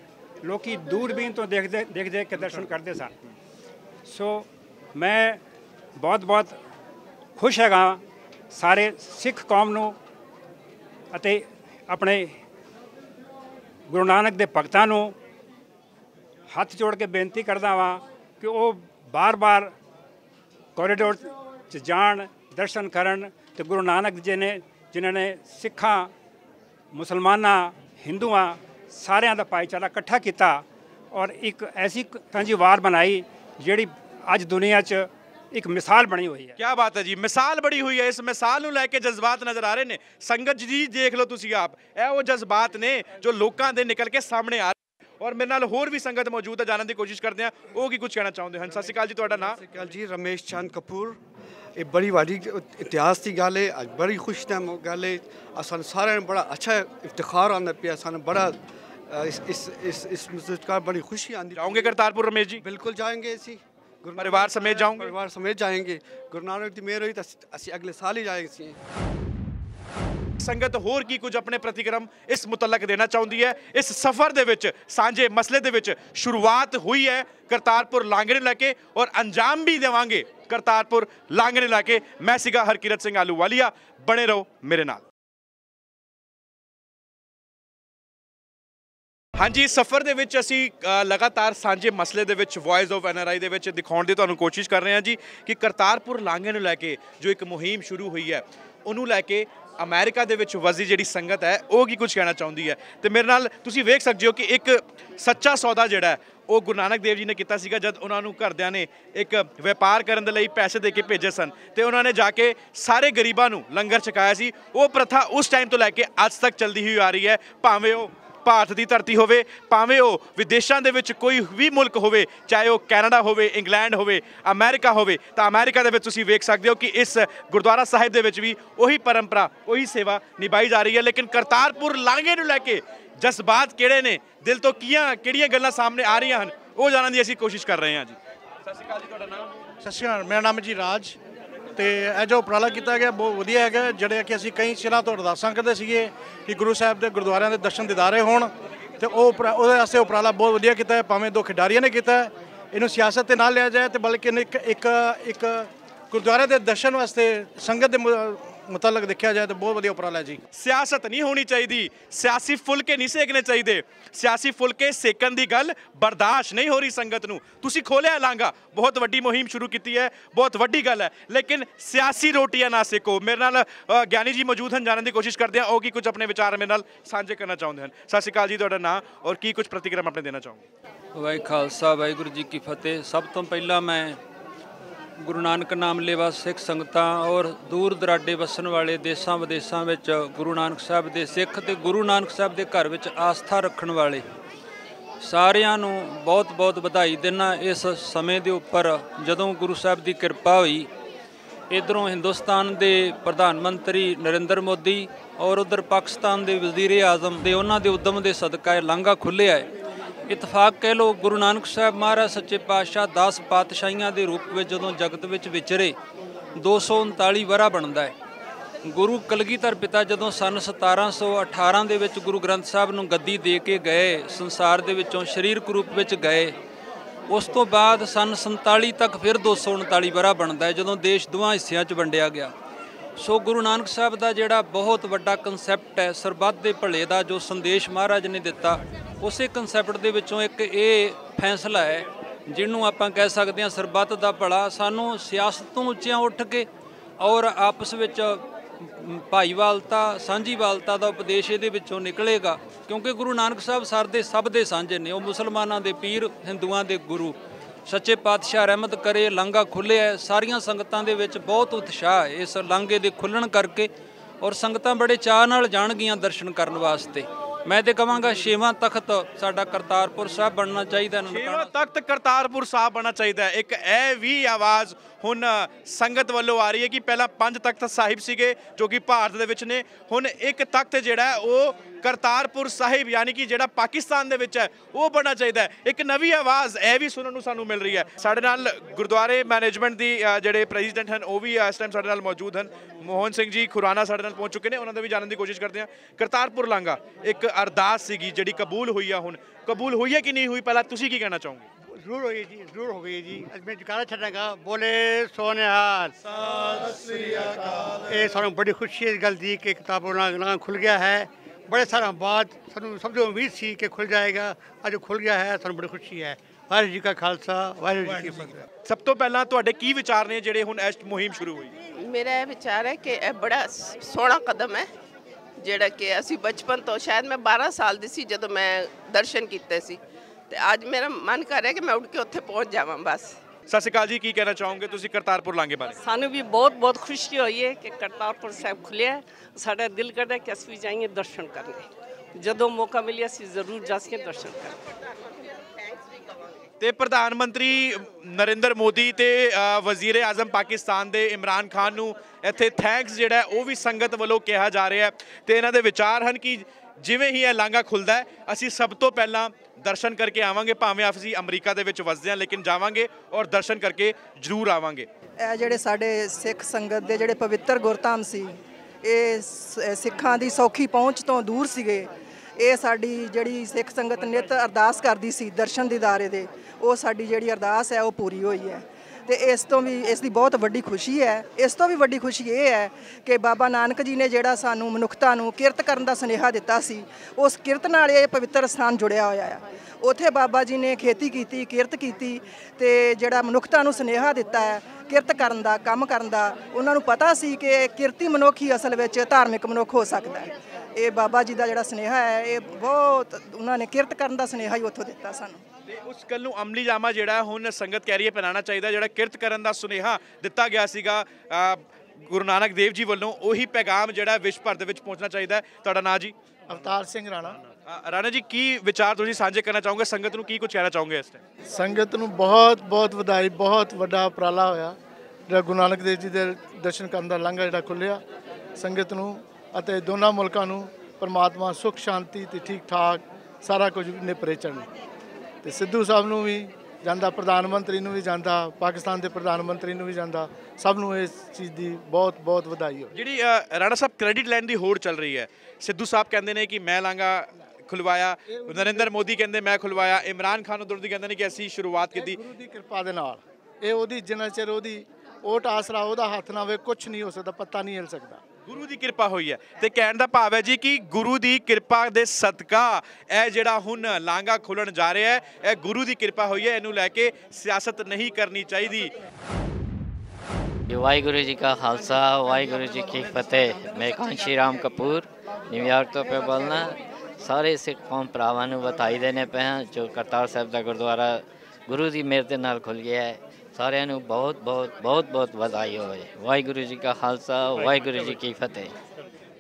ਲੋਕੀ ਦੂਰਬੀਨ ਤੋਂ ਦੇਖਦੇ ਦੇਖਦੇ ਕੇ ਦਰਸ਼ਨ ਕਰਦੇ ਸਨ ਸੋ ਮੈਂ ਬਹੁਤ ਬਹੁਤ ਖੁਸ਼ ਹੈਗਾ ਸਾਰੇ ਸਿੱਖ ਕੌਮ ਨੂੰ ਅਤੇ ਆਪਣੇ ਗੁਰੂ ਨਾਨਕ ਦੇ ਭਗਤਾਂ ਨੂੰ ਹੱਥ ਜੋੜ ਕੇ ਬੇਨਤੀ ਕਰਦਾ ਵਾਂ ਕਿ ਉਹ ਬਾਰ-ਬਾਰ ਕੋਰੀਡੋਰ 'ਚ ਜਾਣ ਦਰਸ਼ਨ ਕਰਨ ਤੇ ਗੁਰੂ ਨਾਨਕ ਜੀ ਨੇ ਜਿਨ੍ਹਾਂ ਨੇ ਸਿੱਖਾਂ ਮੁਸਲਮਾਨਾਂ ਹਿੰਦੂਆਂ ਸਾਰਿਆਂ ਦਾ ਭਾਈਚਾਰਾ ਇਕੱਠਾ ਕੀਤਾ ਔਰ ਇੱਕ ਐਸੀ ਸਾਂਝੀ ਵਾਰ ਬਣਾਈ ਜਿਹੜੀ ਅੱਜ ਦੁਨੀਆ 'ਚ ਇੱਕ ਮਿਸਾਲ ਬਣੀ ਹੋਈ ਹੈ ਕੀ ਬਾਤ ਹੈ ਜੀ ਮਿਸਾਲ ਬੜੀ ਹੋਈ ਹੈ ਇਸ ਮਿਸਾਲ ਨੂੰ ਲੈ ਕੇ ਜਜ਼ਬਾਤ ਨਜ਼ਰ ਆ ਰਹੇ ਨੇ ਸੰਗਤ ਜੀ ਦੇਖ ਲਓ ਤੁਸੀਂ ਆਪ ਇਹ ਉਹ ਜਜ਼ਬਾਤ ਨੇ ਜੋ ਲੋਕਾਂ ਦੇ ਨਿਕਲ ਕੇ ਸਾਹਮਣੇ ਆ ਔਰ ਮੇਰੇ ਨਾਲ ਹੋਰ ਵੀ ਸੰਗਤ ਮੌਜੂਦ ਹੈ ਜਾਣਨ ਦੀ ਕੋਸ਼ਿਸ਼ ਕਰਦੇ ਆ ਉਹ ਕੀ ਕੁਝ ਕਹਿਣਾ ਚਾਹੁੰਦੇ ਹਨ ਸਤਿ ਸ਼੍ਰੀ ਅਕਾਲ ਜੀ ਤੁਹਾਡਾ ਨਾਮ ਸਤਿ ਸ਼੍ਰੀ ਅਕਾਲ ਜੀ ਰਮੇਸ਼ ਚੰਦ ਕਪੂਰ ਇਹ ਬੜੀ ਵਾਰੀ ਇਤਿਹਾਸ ਦੀ ਗੱਲ ਹੈ ਅੱਜ ਬੜੀ ਤਾਂ ਗੱਲ ਹੈ ਅਸਾਂ ਸਾਰਿਆਂ ਨੂੰ ਬੜਾ ਅੱਛਾ ਇਫਤਖਾਰ ਆਉਂਦਾ ਪਿਆ ਸਾਨੂੰ ਬੜਾ ਇਸ ਇਸ ਇਸ ਇਸ ਮੁਸਤਕਾ ਬੜੀ ਖੁਸ਼ੀ ਆਉਂਦੀ ਜਾਓਗੇ ਕਰਤਾਰਪੁਰ ਰਮੇਸ਼ ਜੀ ਬਿਲਕੁਲ ਜਾਏਂਗੇ ਅਸੀਂ ਪਰਿਵਾਰ ਸਮੇਤ ਜਾਉਂਗੇ ਪਰਿਵਾਰ ਸਮੇਤ ਜਾਏਗੇ ਗੁਰੂ ਨਾਨਕ ਦੀ ਮਿਹਰ ਹੋਈ ਤਾਂ ਅਸੀਂ ਅਗਲੇ ਸਾਲ ਹੀ ਜਾਏਗੇ ਸੀ ਸੰਗਤ ਹੋਰ ਕੀ ਕੁਝ ਆਪਣੇ ਪ੍ਰਤੀਕਰਮ ਇਸ ਮੁਤਲਕ ਦੇਣਾ ਚਾਹੁੰਦੀ ਹੈ ਇਸ ਸਫ਼ਰ ਦੇ ਵਿੱਚ ਸਾਂਝੇ ਮਸਲੇ ਦੇ ਵਿੱਚ ਸ਼ੁਰੂਆਤ ਹੋਈ ਹੈ ਕਰਤਾਰਪੁਰ ਲਾਂਗੜੇ ਲੈ ਕੇ ਔਰ ਅੰਜਾਮ ਵੀ ਦੇਵਾਂਗੇ ਕਰਤਾਰਪੁਰ ਲਾਂਗੜੇ ਲੈ ਕੇ ਮੈਂ ਸੀਗਾ ਹਰਕਿਰਤ ਸਿੰਘ ਵਾਲੀਆ ਬਣੇ ਰਹੋ ਮੇਰੇ ਨਾਲ ਹਾਂਜੀ ਸਫ਼ਰ ਦੇ ਵਿੱਚ ਅਸੀਂ ਲਗਾਤਾਰ ਸਾਂਝੇ ਮਸਲੇ ਦੇ ਵਿੱਚ ਵੌਇਸ ਆਫ ਐਨਆਰਆਈ ਦੇ ਵਿੱਚ ਦਿਖਾਉਣ ਦੀ ਤੁਹਾਨੂੰ ਕੋਸ਼ਿਸ਼ ਕਰ ਰਹੇ ਹਾਂ ਜੀ ਕਿ ਕਰਤਾਰਪੁਰ ਲਾਂਘੇ ਨੂੰ ਲੈ ਕੇ ਜੋ ਇੱਕ ਮੁਹਿੰਮ ਸ਼ੁਰੂ ਹੋਈ ਹੈ ਉਹਨੂੰ ਲੈ ਕੇ ਅਮਰੀਕਾ ਦੇ ਵਿੱਚ ਵਸਦੀ ਜਿਹੜੀ ਸੰਗਤ ਹੈ ਉਹ ਕੀ ਕੁਝ ਕਹਿਣਾ ਚਾਹੁੰਦੀ ਹੈ ਤੇ ਮੇਰੇ ਨਾਲ ਤੁਸੀਂ ਵੇਖ ਸਕਦੇ ਹੋ ਕਿ ਇੱਕ ਸੱਚਾ ਸੌਦਾ ਜਿਹੜਾ ਉਹ ਗੁਰੂ ਨਾਨਕ ਦੇਵ ਜੀ ਨੇ ਕੀਤਾ ਸੀਗਾ ਜਦ ਉਹਨਾਂ ਨੂੰ ਘਰਦਿਆਂ ਨੇ ਇੱਕ ਵਪਾਰ ਕਰਨ ਦੇ ਲਈ ਪੈਸੇ ਦੇ ਕੇ ਭੇਜੇ ਸਨ ਤੇ ਉਹਨਾਂ ਨੇ ਜਾ ਕੇ ਸਾਰੇ ਗਰੀਬਾਂ ਨੂੰ ਲੰਗਰ ਛਕਾਇਆ ਸੀ ਉਹ ਪ੍ਰਥਾ ਉਸ ਟਾਈਮ ਤੋਂ ਲੈ ਕੇ ਅੱਜ ਤੱਕ ਚੱਲਦੀ ਹੋਈ ਆ ਰਹੀ ਹੈ ਭਾਵੇਂ ਉਹ ਭਾਰਤ ਦੀ ਧਰਤੀ ਹੋਵੇ ਭਾਵੇਂ ਉਹ ਵਿਦੇਸ਼ਾਂ ਦੇ ਵਿੱਚ ਕੋਈ ਵੀ ਮੁਲਕ ਹੋਵੇ ਚਾਹੇ ਉਹ ਕੈਨੇਡਾ ਹੋਵੇ ਇੰਗਲੈਂਡ ਹੋਵੇ ਅਮਰੀਕਾ ਹੋਵੇ ਤਾਂ ਅਮਰੀਕਾ ਦੇ ਵਿੱਚ ਤੁਸੀਂ ਵੇਖ ਸਕਦੇ ਹੋ ਕਿ ਇਸ ਗੁਰਦੁਆਰਾ ਸਾਹਿਬ ਦੇ ਵਿੱਚ ਵੀ ਉਹੀ ਪਰੰਪਰਾ ਉਹੀ ਸੇਵਾ ਨਿਭਾਈ ਜਾ ਰਹੀ ਹੈ ਲੇਕਿਨ ਕਰਤਾਰਪੁਰ ਲਾਂਘੇ ਨੂੰ ਲੈ ਕੇ ਜਜ਼ਬਾਤ ਕਿਹੜੇ ਨੇ ਦਿਲ ਤੋਂ ਕੀਆਂ ਕਿਹੜੀਆਂ ਗੱਲਾਂ ਸਾਹਮਣੇ ਆ ਰਹੀਆਂ ਹਨ ਉਹ ਜਾਣਨ ਦੀ ਅਸੀਂ ਕੋਸ਼ਿਸ਼ ਕਰ ਰਹੇ ਹਾਂ ਜੀ ਸਤਿ ਸ਼੍ਰੀ ਅਕਾਲ ਜੀ ਤੁਹਾਡਾ ਨਾਮ ਸਤਿ ਸ਼੍ਰੀ ਅਕਾਲ ਮੇਰਾ ਨਾਮ ਜੀ ਰਾਜ ਤੇ ਇਹ ਜੋ ਉਪਰਾਲਾ ਕੀਤਾ ਗਿਆ ਬਹੁਤ ਵਧੀਆ ਹੈਗਾ ਜਿਹੜੇ ਕਿ ਅਸੀਂ ਕਈ ਸਿਰਾਂ ਤੋਂ ਅਰਦਾਸਾਂ ਕਰਦੇ ਸੀਗੇ ਕਿ ਗੁਰੂ ਸਾਹਿਬ ਦੇ ਗੁਰਦੁਆਰਿਆਂ ਦੇ ਦਰਸ਼ਨ ਦਿਦਾਰੇ ਹੋਣ ਤੇ ਉਹ ਉਹਦੇ ਵਾਸਤੇ ਉਪਰਾਲਾ ਬਹੁਤ ਵਧੀਆ ਕੀਤਾ ਹੈ ਭਾਵੇਂ ਦੋ ਖਿਡਾਰੀਆਂ ਨੇ ਕੀਤਾ ਇਹਨੂੰ ਸਿਆਸਤ ਤੇ ਨਾ ਲਿਆ ਜਾਏ ਤੇ ਬਲਕਿ ਇੱਕ ਇੱਕ ਇੱਕ ਗੁਰਦੁਆਰੇ ਦੇ ਦਰਸ਼ਨ ਵਾਸਤੇ ਸੰਗਤ ਦੇ ਮੁਤਲਕ ਦੇਖਿਆ ਜਾਏ ਤਾਂ ਬਹੁਤ ਵਧੀਆ ਉਪਰਾਲਾ ਜੀ ਸਿਆਸਤ ਨਹੀਂ ਹੋਣੀ ਚਾਹੀਦੀ ਸਿਆਸੀ ਫੁਲਕੇ ਨਹੀਂ ਸੇਕਣੇ ਚਾਹੀਦੇ ਸਿਆਸੀ ਫੁਲਕੇ ਸੇਕਣ ਦੀ ਗੱਲ ਬਰਦਾਸ਼ਤ ਨਹੀਂ ਹੋ ਰਹੀ ਸੰਗਤ ਨੂੰ ਤੁਸੀਂ ਖੋਲਿਆ ਲਾਂਗਾ ਬਹੁਤ ਵੱਡੀ ਮੁਹਿੰਮ ਸ਼ੁਰੂ ਕੀਤੀ ਹੈ ਬਹੁਤ ਵੱਡੀ ਗੱਲ ਹੈ ਲੇਕਿਨ ਸਿਆਸੀ ਰੋਟੀਆਂ ਨਾ ਸੇਕੋ ਮੇਰੇ ਨਾਲ ਗਿਆਨੀ ਜੀ ਮੌਜੂਦ ਹਨ ਜਾਣਨ ਦੀ ਕੋਸ਼ਿਸ਼ ਕਰਦੇ ਆ ਉਹ ਕੀ ਕੁਝ ਆਪਣੇ ਵਿਚਾਰ ਮੇਰੇ ਨਾਲ ਸਾਂਝੇ ਕਰਨਾ ਚਾਹੁੰਦੇ ਹਨ ਸਤਿ ਸ਼੍ਰੀ ਅਕਾਲ ਜੀ ਤੁਹਾਡਾ ਨਾਮ ਔਰ ਕੀ ਕੁਝ ਪ੍ਰਤੀਕਰਮ ਆਪਣੇ ਦੇਣਾ ਚਾਹੋਗੇ ਖਾਲਸਾ ਵਾਹਿਗੁਰੂ ਜੀ ਕੀ ਫਤਿਹ ਸਭ ਤੋਂ ਪਹਿਲਾਂ ਮੈਂ ਗੁਰੂ ਨਾਨਕ ਨਾਮ ਲੇਵਾ ਸਿੱਖ ਸੰਗਤਾਂ ਔਰ ਦੂਰ ਦਰਾਡੇ ਵਸਣ ਵਾਲੇ ਦੇਸ਼ਾਂ ਵਿਦੇਸ਼ਾਂ ਵਿੱਚ ਗੁਰੂ ਨਾਨਕ ਸਾਹਿਬ ਦੇ ਸਿੱਖ ਤੇ ਗੁਰੂ ਨਾਨਕ ਸਾਹਿਬ ਦੇ ਘਰ ਵਿੱਚ ਆਸਥਾ ਰੱਖਣ ਵਾਲੇ ਸਾਰਿਆਂ ਨੂੰ ਬਹੁਤ-ਬਹੁਤ ਵਧਾਈ ਦਿੰਨਾ ਇਸ ਸਮੇਂ ਦੇ ਉੱਪਰ ਜਦੋਂ ਗੁਰੂ ਸਾਹਿਬ ਦੀ ਕਿਰਪਾ ਹੋਈ ਇਧਰੋਂ ਹਿੰਦੁਸਤਾਨ ਦੇ ਪ੍ਰਧਾਨ ਮੰਤਰੀ ਨਰਿੰਦਰ ਮੋਦੀ ਔਰ ਉਧਰ ਪਾਕਿਸਤਾਨ ਦੇ ਵਜ਼ੀਰ ਆਜ਼ਮ ਦੇ ਉਹਨਾਂ ਦੇ ਉਦਮ ਦੇ ਸਦਕਾ ਇਹ ਲਾਂਘਾ ਖੁੱਲਿਆ ਹੈ ਇਤਫਾਕ ਕਹਿ ਲੋ ਗੁਰੂ ਨਾਨਕ ਸਾਹਿਬ ਮਹਾਰਾਜ ਸੱਚੇ ਪਾਤਸ਼ਾਹ 10 ਪਾਤਸ਼ਾਹੀਆਂ ਦੇ ਰੂਪ ਵਿੱਚ ਜਦੋਂ ਜਗਤ ਵਿੱਚ ਵਿਚਰੇ 239 ਵਰਾ ਬਣਦਾ ਹੈ ਗੁਰੂ ਕਲਗੀਧਰ ਪਿਤਾ ਜਦੋਂ ਸਨ 1718 ਦੇ ਵਿੱਚ ਗੁਰੂ ਗ੍ਰੰਥ ਸਾਹਿਬ ਨੂੰ ਗੱਦੀ ਦੇ ਕੇ ਗਏ ਸੰਸਾਰ ਦੇ ਵਿੱਚੋਂ ਸਰੀਰਕ ਰੂਪ ਵਿੱਚ ਗਏ ਉਸ ਤੋਂ ਬਾਅਦ ਸਨ 47 ਤੱਕ ਫਿਰ 239 ਵਰਾ ਬਣਦਾ ਹੈ ਜਦੋਂ ਦੇਸ਼ ਦੋਹਾਂ ਹਿੱਸਿਆਂ 'ਚ ਵੰਡਿਆ ਗਿਆ ਸੋ ਗੁਰੂ ਨਾਨਕ ਸਾਹਿਬ ਦਾ ਜਿਹੜਾ ਬਹੁਤ ਵੱਡਾ ਕਨਸੈਪਟ ਹੈ ਸਰਬੱਤ ਦੇ ਭਲੇ ਦਾ ਜੋ ਸੰਦੇਸ਼ ਮਹਾਰਾਜ ਨੇ ਦਿੱਤਾ ਉਸੇ ਕਨਸੈਪਟ ਦੇ ਵਿੱਚੋਂ ਇੱਕ ਇਹ ਫੈਸਲਾ ਹੈ ਜਿਹਨੂੰ ਆਪਾਂ ਕਹਿ ਸਕਦੇ ਹਾਂ ਸਰਬੱਤ ਦਾ ਭਲਾ ਸਾਨੂੰ ਸਿਆਸਤ ਤੋਂ ਉੱਚਿਆਂ ਉੱਠ ਕੇ ਔਰ ਆਪਸ ਵਿੱਚ ਭਾਈਵਾਲਤਾ ਸਾਂਝੀਵਾਲਤਾ ਦਾ ਉਪਦੇਸ਼ ਇਹਦੇ ਵਿੱਚੋਂ ਨਿਕਲੇਗਾ ਕਿਉਂਕਿ ਗੁਰੂ ਨਾਨਕ ਸਾਹਿਬ ਸਰ ਦੇ ਸਭ ਦੇ ਸਾਂਝੇ ਨੇ ਉਹ ਮੁਸਲਮਾਨਾਂ ਦੇ ਪੀਰ ਹਿੰਦੂਆਂ ਦੇ ਗੁਰੂ ਸੱਚੇ ਪਾਤਸ਼ਾਹ ਰਹਿਮਤ ਕਰੇ ਲਾਂਗਾ ਖੁੱਲਿਆ ਹੈ ਸਾਰੀਆਂ ਸੰਗਤਾਂ ਦੇ ਵਿੱਚ ਬਹੁਤ ਉਤਸ਼ਾਹ ਹੈ ਇਸ ਲਾਂਗੇ ਦੇ ਖੁੱਲਣ ਕਰਕੇ ਔਰ ਸੰਗਤਾਂ ਬੜੇ ਚਾਹ ਨਾਲ ਜਾਣਗੀਆਂ ਦਰਸ਼ਨ ਕਰਨ ਵਾਸਤੇ ਮੈਂ ਤੇ ਕਹਾਂਗਾ ਛੇਵਾਂ ਤਖਤ ਸਾਡਾ ਕਰਤਾਰਪੁਰ ਸਾਹਿਬ ਬਣਨਾ ਚਾਹੀਦਾ ਛੇਵਾਂ ਤਖਤ ਕਰਤਾਰਪੁਰ ਸਾਹਿਬ ਬਣਨਾ ਚਾਹੀਦਾ ਇੱਕ ਇਹ ਵੀ ਆਵਾਜ਼ ਹੁਣ ਸੰਗਤ ਵੱਲੋਂ ਆ ਰਹੀ ਹੈ ਕਿ ਪਹਿਲਾਂ ਪੰਜ ਤਖਤ ਸਾਹਿਬ ਸੀਗੇ ਜੋ ਕਿ ਭਾਰਤ ਦੇ ਵਿੱਚ ਨੇ ਹੁਣ ਇੱਕ ਤਖਤ ਜਿਹੜਾ ਉਹ ਕਰਤਾਰਪੁਰ ਸਾਹਿਬ ਯਾਨੀ ਕਿ ਜਿਹੜਾ ਪਾਕਿਸਤਾਨ ਦੇ ਵਿੱਚ ਹੈ ਉਹ ਬਣਨਾ ਚਾਹੀਦਾ ਹੈ ਇੱਕ ਨਵੀਂ ਆਵਾਜ਼ ਇਹ ਵੀ ਸੁਣਨ ਨੂੰ ਸਾਨੂੰ ਮਿਲ ਰਹੀ ਹੈ ਸਾਡੇ ਨਾਲ ਗੁਰਦੁਆਰੇ ਮੈਨੇਜਮੈਂਟ ਦੀ ਜਿਹੜੇ ਪ੍ਰੈਜ਼ੀਡੈਂਟ ਹਨ ਉਹ ਵੀ ਇਸ ਟਾਈਮ ਸਾਡੇ ਨਾਲ ਮੌਜੂਦ ਹਨ ਮੋਹਨ ਸਿੰਘ ਜੀ ਖੁਰਾਨਾ ਸਾਡੇ ਨਾਲ ਪਹੁੰਚ ਚੁੱਕੇ ਨੇ ਉਹਨਾਂ ਦਾ ਵੀ ਜਾਣਨ ਦੀ ਕੋਸ਼ਿਸ਼ ਕਰਦੇ ਹਾਂ ਕਰਤਾਰਪੁਰ ਲਾਂਗਾ ਇੱਕ ਅਰਦਾਸ ਸੀਗੀ ਜਿਹੜੀ ਕਬੂਲ ਹੋਈ ਆ ਹੁਣ ਕਬੂਲ ਹੋਈ ਹੈ ਕਿ ਨਹੀਂ ਹੋਈ ਪਹਿਲਾਂ ਤੁਸੀਂ ਕੀ ਕਹਿਣਾ ਚਾਹੋਗੇ ਜ਼ਰੂਰ ਹੋਈ ਜੀ ਜ਼ਰੂਰ ਹੋ ਗਈ ਜੀ ਅੱਜ ਮੈਂ ਜਕਾਰਾ ਛੱਡਾਂਗਾ ਬੋਲੇ ਸੋਨਿਆਰ ਸਤਿ ਸ੍ਰੀ ਅਕਾਲ ਇਹ ਸਾਨੂੰ ਬੜੀ ਖੁਸ਼ੀ ਇਸ ਗੱਲ ਦੀ ਕਿ ਕਿਤਾਬ ਉਹਨਾਂ ਖੁੱਲ ਗਿਆ ਹੈ ਬੜੇ ਸਾਰਾ ਬਾਅਦ ਸਾਨੂੰ ਸਮਝੋ ਉਮੀਦ ਸੀ ਕਿ ਖੁੱਲ ਜਾਏਗਾ ਅੱਜ ਖੁੱਲ ਗਿਆ ਹੈ ਸਾਨੂੰ ਬੜੀ ਖੁਸ਼ੀ ਹੈ ਵਾਹਿਗੁਰੂ ਜੀ ਕਾ ਖਾਲਸਾ ਵਾਹਿਗੁਰੂ ਜੀ ਕੀ ਫਤਿਹ ਸਭ ਤੋਂ ਪਹਿਲਾਂ ਤੁਹਾਡੇ ਕੀ ਵਿਚਾਰ ਨੇ ਜਿਹੜੇ ਹੁਣ ਇਸ ਮੁਹਿੰਮ ਸ਼ੁਰੂ ਹੋਈ ਮੇਰਾ ਇਹ ਵਿਚਾਰ ਹੈ ਕਿ ਇਹ ਬੜਾ ਸੋਹਣਾ ਕਦਮ ਹੈ ਜਿਹੜਾ ਕਿ ਅਸੀਂ ਬਚਪਨ ਤੋਂ ਸ਼ਾਇਦ ਮੈਂ 12 ਸਾਲ ਦੀ ਸੀ ਜਦੋਂ ਮੈਂ ਦਰਸ਼ਨ ਕੀਤੇ ਸੀ ਤੇ ਅੱਜ ਮੇਰਾ ਮਨ ਕਰ ਰਿਹਾ ਕਿ ਮੈਂ ਉੱਠ ਕੇ ਉੱਥੇ ਪਹੁੰਚ ਜਾਵਾਂ ਬਸ ਸਤਿ ਸ਼੍ਰੀ ਅਕਾਲ ਜੀ ਕੀ ਕਹਿਣਾ ਚਾਹੋਗੇ ਤੁਸੀਂ ਕਰਤਾਰਪੁਰ ਲਾਂਗੇ ਬਾਰੇ ਸਾਨੂੰ ਵੀ ਬਹੁਤ ਬਹੁਤ ਖੁਸ਼ੀ ਹੋਈ ਹੈ ਕਿ ਕਰਤਾਰਪੁਰ ਸਾਹਿਬ ਖੁੱਲਿਆ ਸਾਡਾ ਦਿਲ ਕਰਦਾ ਕਿ ਅਸੀਂ ਜਾਈਏ ਦਰਸ਼ਨ ਕਰਨੇ ਜਦੋਂ ਮੌਕਾ ਮਿਲਿਆ ਅਸੀਂ ਜ਼ਰੂਰ ਜਾ ਕੇ ਦਰਸ਼ਨ ਕਰਾਂਗੇ ਤੇ ਪ੍ਰਧਾਨ ਮੰਤਰੀ ਨਰਿੰਦਰ ਮੋਦੀ ਤੇ ਵਜ਼ੀਰ ਆਜ਼ਮ ਪਾਕਿਸਤਾਨ ਦੇ ਇਮਰਾਨ ਖਾਨ ਨੂੰ ਇੱਥੇ ਥੈਂਕਸ ਜਿਹੜਾ ਉਹ ਵੀ ਸੰਗਤ ਵੱਲੋਂ ਕਿਹਾ ਜਾ ਰਿਹਾ ਤੇ ਇਹਨਾਂ ਦੇ ਵਿਚਾਰ ਹਨ ਕਿ ਜਿਵੇਂ ਹੀ ਇਹ ਲਾਂਗਾ ਖੁੱਲਦਾ ਹੈ ਅਸੀਂ ਸਭ ਤੋਂ ਪਹਿਲਾਂ ਦਰਸ਼ਨ ਕਰਕੇ ਆਵਾਂਗੇ ਭਾਵੇਂ ਅਸੀਂ ਅਮਰੀਕਾ ਦੇ ਵਿੱਚ ਵਸਦੇ ਹਾਂ ਲੇਕਿਨ ਜਾਵਾਂਗੇ ਔਰ ਦਰਸ਼ਨ ਕਰਕੇ ਜ਼ਰੂਰ ਆਵਾਂਗੇ ਇਹ ਜਿਹੜੇ ਸਾਡੇ ਸਿੱਖ ਸੰਗਤ ਦੇ ਜਿਹੜੇ ਪਵਿੱਤਰ ਗੁਰਤਾਮ ਸੀ ਇਹ ਸਿੱਖਾਂ ਦੀ ਸੌਖੀ ਪਹੁੰਚ ਤੋਂ ਦੂਰ ਸੀਗੇ ਇਹ ਸਾਡੀ ਜਿਹੜੀ ਸਿੱਖ ਸੰਗਤ ਨਿਤ ਅਰਦਾਸ ਕਰਦੀ ਸੀ ਦਰਸ਼ਨ ਦੀਦਾਰੇ ਦੇ ਉਹ ਸਾਡੀ ਜਿਹੜੀ ਅਰਦਾਸ ਹੈ ਉਹ ਪੂਰੀ ਹੋਈ ਹੈ ਤੇ ਇਸ ਤੋਂ ਵੀ ਇਸ ਦੀ ਬਹੁਤ ਵੱਡੀ ਖੁਸ਼ੀ ਹੈ ਇਸ ਤੋਂ ਵੀ ਵੱਡੀ ਖੁਸ਼ੀ ਇਹ ਹੈ ਕਿ ਬਾਬਾ ਨਾਨਕ ਜੀ ਨੇ ਜਿਹੜਾ ਸਾਨੂੰ ਮਨੁੱਖਤਾ ਨੂੰ ਕਿਰਤ ਕਰਨ ਦਾ ਸੁਨੇਹਾ ਦਿੱਤਾ ਸੀ ਉਸ ਕਿਰਤ ਨਾਲ ਇਹ ਪਵਿੱਤਰ ਸਥਾਨ ਜੁੜਿਆ ਹੋਇਆ ਹੈ ਉੱਥੇ ਬਾਬਾ ਜੀ ਨੇ ਖੇਤੀ ਕੀਤੀ ਕਿਰਤ ਕੀਤੀ ਤੇ ਜਿਹੜਾ ਮਨੁੱਖਤਾ ਨੂੰ ਸੁਨੇਹਾ ਦਿੱਤਾ ਹੈ ਕਿਰਤ ਕਰਨ ਦਾ ਕੰਮ ਕਰਨ ਦਾ ਉਹਨਾਂ ਨੂੰ ਪਤਾ ਸੀ ਕਿ ਕਿਰਤੀ ਮਨੁੱਖ ਹੀ ਅਸਲ ਵਿੱਚ ਧਾਰਮਿਕ ਮਨੁੱਖ ਹੋ ਸਕਦਾ ਹੈ ਇਹ ਬਾਬਾ ਜੀ ਦਾ ਜਿਹੜਾ ਸੁਨੇਹਾ ਹੈ ਇਹ ਬਹੁਤ ਉਹਨਾਂ ਨੇ ਕਿਰਤ ਕਰਨ ਦਾ ਸੁਨੇਹਾ ਹੀ ਉੱਥੋਂ ਦਿੱਤਾ ਸਾਨੂੰ ਤੇ ਉਸ ਕੱਲ ਨੂੰ ਅਮਲੀ ਜਾਮਾ ਜਿਹੜਾ ਹੁਣ ਸੰਗਤ ਕਹਿ ਰਹੀ ਹੈ ਪਹਿਨਾਣਾ ਚਾਹੀਦਾ ਜਿਹੜਾ ਕਿਰਤ ਕਰਨ ਦਾ ਸੁਨੇਹਾ ਦਿੱਤਾ ਗਿਆ ਸੀਗਾ ਗੁਰੂ ਨਾਨਕ ਦੇਵ ਜੀ ਵੱਲੋਂ ਉਹੀ ਪੈਗਾਮ ਜਿਹੜਾ ਵਿਸ਼ਵ ਭਰ ਦੇ ਵਿੱਚ ਪਹੁੰਚਣਾ ਚਾਹੀਦਾ ਤੁਹਾਡਾ ਨਾਮ ਜੀ ਅਵਤਾਰ ਸਿੰਘ ਰਾਣਾ ਰਾਣਾ ਜੀ ਕੀ ਵਿਚਾਰ ਤੁਸੀਂ ਸਾਂਝੇ ਕਰਨਾ ਚਾਹੋਗੇ ਸੰਗਤ ਨੂੰ ਕੀ ਕੁਝ ਕਹਿਣਾ ਚਾਹੋਗੇ ਇਸ ਟਾਈਮ ਸੰਗਤ ਨੂੰ ਬਹੁਤ ਬਹੁਤ ਵਧਾਈ ਬਹੁਤ ਵੱਡਾ ਉਪਰਾਲਾ ਹੋਇਆ ਜਿਹੜਾ ਗੁਰੂ ਨਾਨਕ ਦੇਵ ਜੀ ਦੇ ਦਰਸ਼ਨ ਕਰਨ ਦਾ ਲੰਗਰ ਜਿਹੜਾ ਖੁੱਲਿਆ ਸੰਗਤ ਨੂੰ ਅਤੇ ਦੋਨਾਂ ਮੁਲਕਾਂ ਨੂੰ ਪਰਮਾਤਮਾ ਸੁਖ ਸ਼ਾਂਤੀ ਤੇ ਠੀਕ ਠਾਕ ਸਾਰਾ ਕੁਝ ਨਿਪਰੇ ਚੜਨ ਤੇ ਸਿੱਧੂ ਸਾਹਿਬ ਨੂੰ ਵੀ ਜਾਂਦਾ ਪ੍ਰਧਾਨ ਮੰਤਰੀ ਨੂੰ ਵੀ ਜਾਂਦਾ ਪਾਕਿਸਤਾਨ ਦੇ ਪ੍ਰਧਾਨ ਮੰਤਰੀ ਨੂੰ ਵੀ ਜਾਂਦਾ ਸਭ ਨੂੰ ਇਸ ਚੀਜ਼ ਦੀ ਬਹੁਤ ਬਹੁਤ ਵਧਾਈ ਹੋ ਜਿਹੜੀ ਰਾਣਾ ਸਾਹਿਬ ਕ੍ਰੈਡਿਟ ਲੈਣ ਦੀ ਹੋੜ ਚੱਲ ਰਹੀ ਹੈ ਸਿੱਧੂ ਸਾਹਿਬ ਕਹਿੰਦੇ ਨੇ ਕਿ ਮੈਂ ਲਾਂਗਾ ਖੁਲਵਾਇਆ ਨਰਿੰਦਰ ਮੋਦੀ ਕਹਿੰਦੇ ਮੈਂ ਖੁਲਵਾਇਆ ਇਮਰਾਨ ਖਾਨ ਦੁਰਦੀ ਕਹਿੰਦੇ ਨੇ ਕਿ ਅਸੀਂ ਸ਼ੁਰੂਆਤ ਕੀਤੀ ਗੁਰੂ ਦੀ ਕਿਰਪਾ ਦੇ ਨਾਲ ਇਹ ਉਹਦੀ ਜਿੰਨਾ ਚਿਰ ਉਹਦੀ ਓਟ ਆਸਰਾ ਉਹਦਾ ਹੱਥ ਨਾ ਹੋਵੇ ਕੁਝ ਨਹੀਂ ਹੋ ਸਕਦਾ ਪਤਾ ਨਹੀਂ ਹਿਲ ਸਕਦਾ ਗੁਰੂ ਦੀ ਕਿਰਪਾ ਹੋਈ ਹੈ ਤੇ ਕਹਿਣ ਦਾ ਭਾਵ ਹੈ ਜੀ ਕਿ ਗੁਰੂ ਦੀ ਕਿਰਪਾ ਦੇ ਸਦਕਾ ਇਹ ਜਿਹੜਾ ਹੁਣ ਲਾਂਗਾ ਖੁੱਲਣ ਜਾ ਰਿਹਾ ਹੈ ਇਹ ਗੁਰੂ ਦੀ ਕਿਰਪਾ ਹੋਈ ਹੈ ਇਹਨੂੰ ਲੈ ਕੇ ਸਿਆਸਤ ਨਹੀਂ ਕਰਨੀ ਚਾਹੀਦੀ ਵਾਹਿਗੁਰੂ ਜੀ ਕਾ ਖਾਲਸਾ ਵਾਹਿਗੁਰੂ ਜੀ ਕੀ ਫਤਿਹ ਮੈਂ ਕਾਂਸ਼ੀ ਰਾਮ ਕਪੂਰ ਨਿਊਯਾਰਕ ਤੋਂ ਪੇ ਬੋਲਣਾ ਸਾਰੇ ਸਿੱਖ ਕੌਮ ਪ੍ਰਾਵਾਂ ਨੂੰ ਵਧਾਈ ਦੇਣੇ ਪਿਆ ਜੋ ਕਰਤਾਰ ਸਾਹਿਬ ਦਾ ਗੁਰਦੁਆਰਾ ਗੁਰੂ ਦੀ ਮਿਹਰ ਦੇ ਨਾਲ ਖੁੱਲ ਗਿਆ ਹੈ ਸਾਰਿਆਂ ਨੂੰ ਬਹੁਤ ਬਹੁਤ ਬਹੁਤ ਬਹੁਤ ਵਧਾਈ ਹੋਵੇ ਵਾਹਿਗੁਰੂ ਜੀ ਕਾ ਖਾਲਸਾ ਵਾਹਿਗੁਰੂ ਜੀ ਕੀ ਫਤਿਹ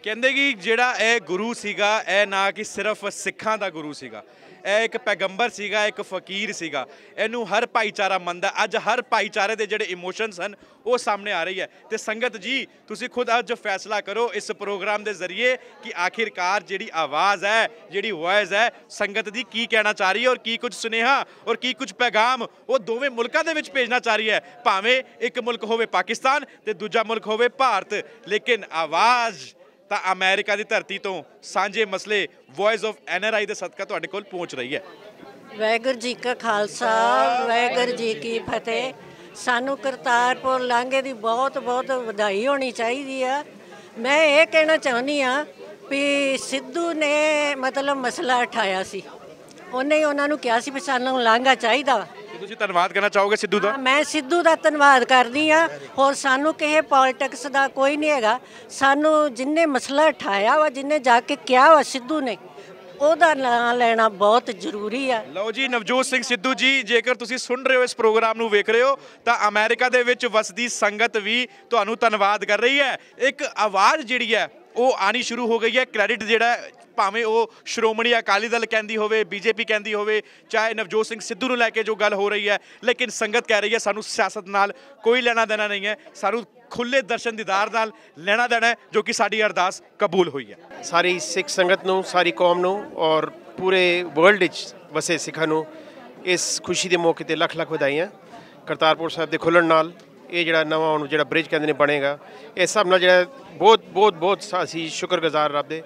ਕਹਿੰਦੇ ਕਿ ਜਿਹੜਾ ਇਹ ਗੁਰੂ ਸੀਗਾ ਇਹ ਨਾ ਕਿ ਸਿਰਫ ਸਿੱਖਾਂ ਦਾ ਗੁਰੂ ਸੀਗਾ ਇਹ ਇੱਕ ਪੈਗੰਬਰ ਸੀਗਾ ਇੱਕ ਫਕੀਰ ਸੀਗਾ ਇਹਨੂੰ ਹਰ ਭਾਈਚਾਰਾ ਮੰਨਦਾ ਅੱਜ ਹਰ ਭਾਈਚਾਰੇ ਦੇ ਜਿਹੜੇ ਇਮੋਸ਼ਨਸ ਹਨ ਉਹ ਸਾਹਮਣੇ ਆ ਰਹੀ ਹੈ ਤੇ ਸੰਗਤ ਜੀ ਤੁਸੀਂ ਖੁਦ ਅੱਜ ਫੈਸਲਾ ਕਰੋ ਇਸ ਪ੍ਰੋਗਰਾਮ ਦੇ ਜ਼ਰੀਏ ਕਿ ਆਖਿਰਕਾਰ ਜਿਹੜੀ ਆਵਾਜ਼ ਹੈ ਜਿਹੜੀ ਵੌਇਸ ਹੈ ਸੰਗਤ ਦੀ ਕੀ ਕਹਿਣਾ ਚਾਹ ਰਹੀ ਹੈ ਔਰ ਕੀ ਕੁਝ ਸੁਨੇਹਾ ਔਰ ਕੀ ਕੁਝ ਪੈਗਾਮ ਉਹ ਦੋਵੇਂ ਮੁਲਕਾਂ ਦੇ ਵਿੱਚ ਭੇਜਣਾ ਚਾਹ ਰਹੀ ਹੈ ਭਾਵੇਂ ਇੱਕ ਮੁਲਕ ਹੋਵੇ ਪਾਕਿਸਤਾਨ ਤੇ ਦੂਜਾ ਮੁਲਕ ਹੋਵੇ ਭਾਰਤ ਲੇਕਿਨ ਆਵਾਜ਼ ਤਾਂ ਅਮਰੀਕਾ ਦੀ ਧਰਤੀ ਤੋਂ ਸਾਂਝੇ ਮਸਲੇ ਵੌਇਸ ਆਫ ਐਨਆਰਆਈ ਦੇ ਸਦਕਾ ਤੁਹਾਡੇ ਕੋਲ ਪਹੁੰਚ ਰਹੀ ਹੈ ਵੈਗਰ ਜੀ ਕਾ ਖਾਲਸਾ ਵੈਗਰ ਜੀ ਕੀ ਫਤਿਹ ਸਾਨੂੰ ਕਰਤਾਰਪੁਰ ਲਾਂਘੇ ਦੀ ਬਹੁਤ ਬਹੁਤ ਵਧਾਈ ਹੋਣੀ ਚਾਹੀਦੀ ਆ ਮੈਂ ਇਹ ਕਹਿਣਾ ਚਾਹੁੰਦੀ ਆ ਵੀ ਸਿੱਧੂ ਨੇ ਮਤਲਬ ਮਸਲਾ ਉਠਾਇਆ ਸੀ ਉਹਨੇ ਉਹਨਾਂ ਨੂੰ ਕਿਹਾ ਸੀ ਵੀ ਸਾਨੂੰ ਲਾਂਘਾ ਚਾਹੀਦਾ ਤੁਸੀਂ ਧੰਨਵਾਦ ਕਰਨਾ ਚਾਹੋਗੇ ਸਿੱਧੂ ਦਾ ਮੈਂ ਸਿੱਧੂ ਦਾ ਧੰਨਵਾਦ ਕਰਦੀ ਆ ਹੋਰ ਸਾਨੂੰ ਕਿਹੇ ਪੋਲਿਟਿਕਸ ਦਾ ਕੋਈ ਨਹੀਂ ਹੈਗਾ ਸਾਨੂੰ ਜਿੰਨੇ ਮਸਲਾ ਠਾਇਆ ਵਾ ਜਿੰਨੇ ਜਾ ਕੇ ਕਿਹਾ ਵਾ ਸਿੱਧੂ ਨੇ ਉਹਦਾ ਨਾਮ ਲੈਣਾ ਬਹੁਤ ਜ਼ਰੂਰੀ ਆ ਲਓ ਜੀ ਨਵਜੋਤ ਸਿੰਘ ਸਿੱਧੂ ਜੀ ਜੇਕਰ ਤੁਸੀਂ ਸੁਣ ਰਹੇ ਹੋ ਇਸ ਪ੍ਰੋਗਰਾਮ ਨੂੰ ਵੇਖ ਰਹੇ ਹੋ ਤਾਂ ਅਮਰੀਕਾ ਦੇ ਵਿੱਚ ਵਸਦੀ ਸੰਗਤ ਵੀ ਤੁਹਾਨੂੰ ਧੰਨਵਾਦ ਕਰ ਰਹੀ ਹੈ ਇੱਕ ਆਵਾਜ਼ ਜਿਹੜੀ ਹੈ ਉਹ ਆਣੀ ਸ਼ੁਰੂ ਹੋ ਗਈ ਹੈ ਕ੍ਰੈਡਿਟ ਜਿਹੜਾ ਭਾਵੇਂ ਉਹ ਸ਼੍ਰੋਮਣੀ ਅਕਾਲੀ ਦਲ ਕਹਿੰਦੀ ਹੋਵੇ ਬੀਜੇਪੀ ਕਹਿੰਦੀ ਹੋਵੇ ਚਾਹੇ ਨਵਜੋਤ ਸਿੰਘ ਸਿੱਧੂ ਨੂੰ ਲੈ ਕੇ ਜੋ ਗੱਲ ਹੋ ਰਹੀ ਹੈ ਲੇਕਿਨ ਸੰਗਤ ਕਹਿ ਰਹੀ ਹੈ ਸਾਨੂੰ ਸਿਆਸਤ ਨਾਲ ਕੋਈ ਲੈਣਾ ਦੇਣਾ ਨਹੀਂ ਹੈ ਸਾਨੂੰ ਖੁੱਲੇ ਦਰਸ਼ਨ ਦੀਦਾਰ ਨਾਲ ਲੈਣਾ ਦੇਣਾ ਜੋ ਕਿ ਸਾਡੀ ਅਰਦਾਸ ਕਬੂਲ ਹੋਈ ਹੈ ਸਾਰੀ ਸਿੱਖ ਸੰਗਤ ਨੂੰ ਸਾਰੀ ਕੌਮ ਨੂੰ ਔਰ ਪੂਰੇ ਵਰਲਡ ਵਿੱਚ ਵਸੇ ਸਿੱਖਾਂ ਨੂੰ ਇਸ ਖੁਸ਼ੀ ਦੇ ਮੌਕੇ ਤੇ ਲੱਖ ਲੱਖ ਵਧਾਈਆਂ ਕਰਤਾਰਪੁਰ ਸਾਹਿਬ ਦੇ ਖੁੱਲਣ ਨਾਲ ਇਹ ਜਿਹੜਾ ਨਵਾਂ ਹੁਣ ਜਿਹੜਾ ਬ੍ਰਿਜ ਕਹਿੰਦੇ ਨੇ ਬਣੇਗਾ ਇਹ ਸਭ ਨਾਲ ਜਿਹੜਾ ਬਹੁਤ ਬਹੁਤ ਬਹੁਤ ਅਸੀਂ ਸ਼ੁਕਰਗੁਜ਼ਾਰ ਰੱਬ ਦੇ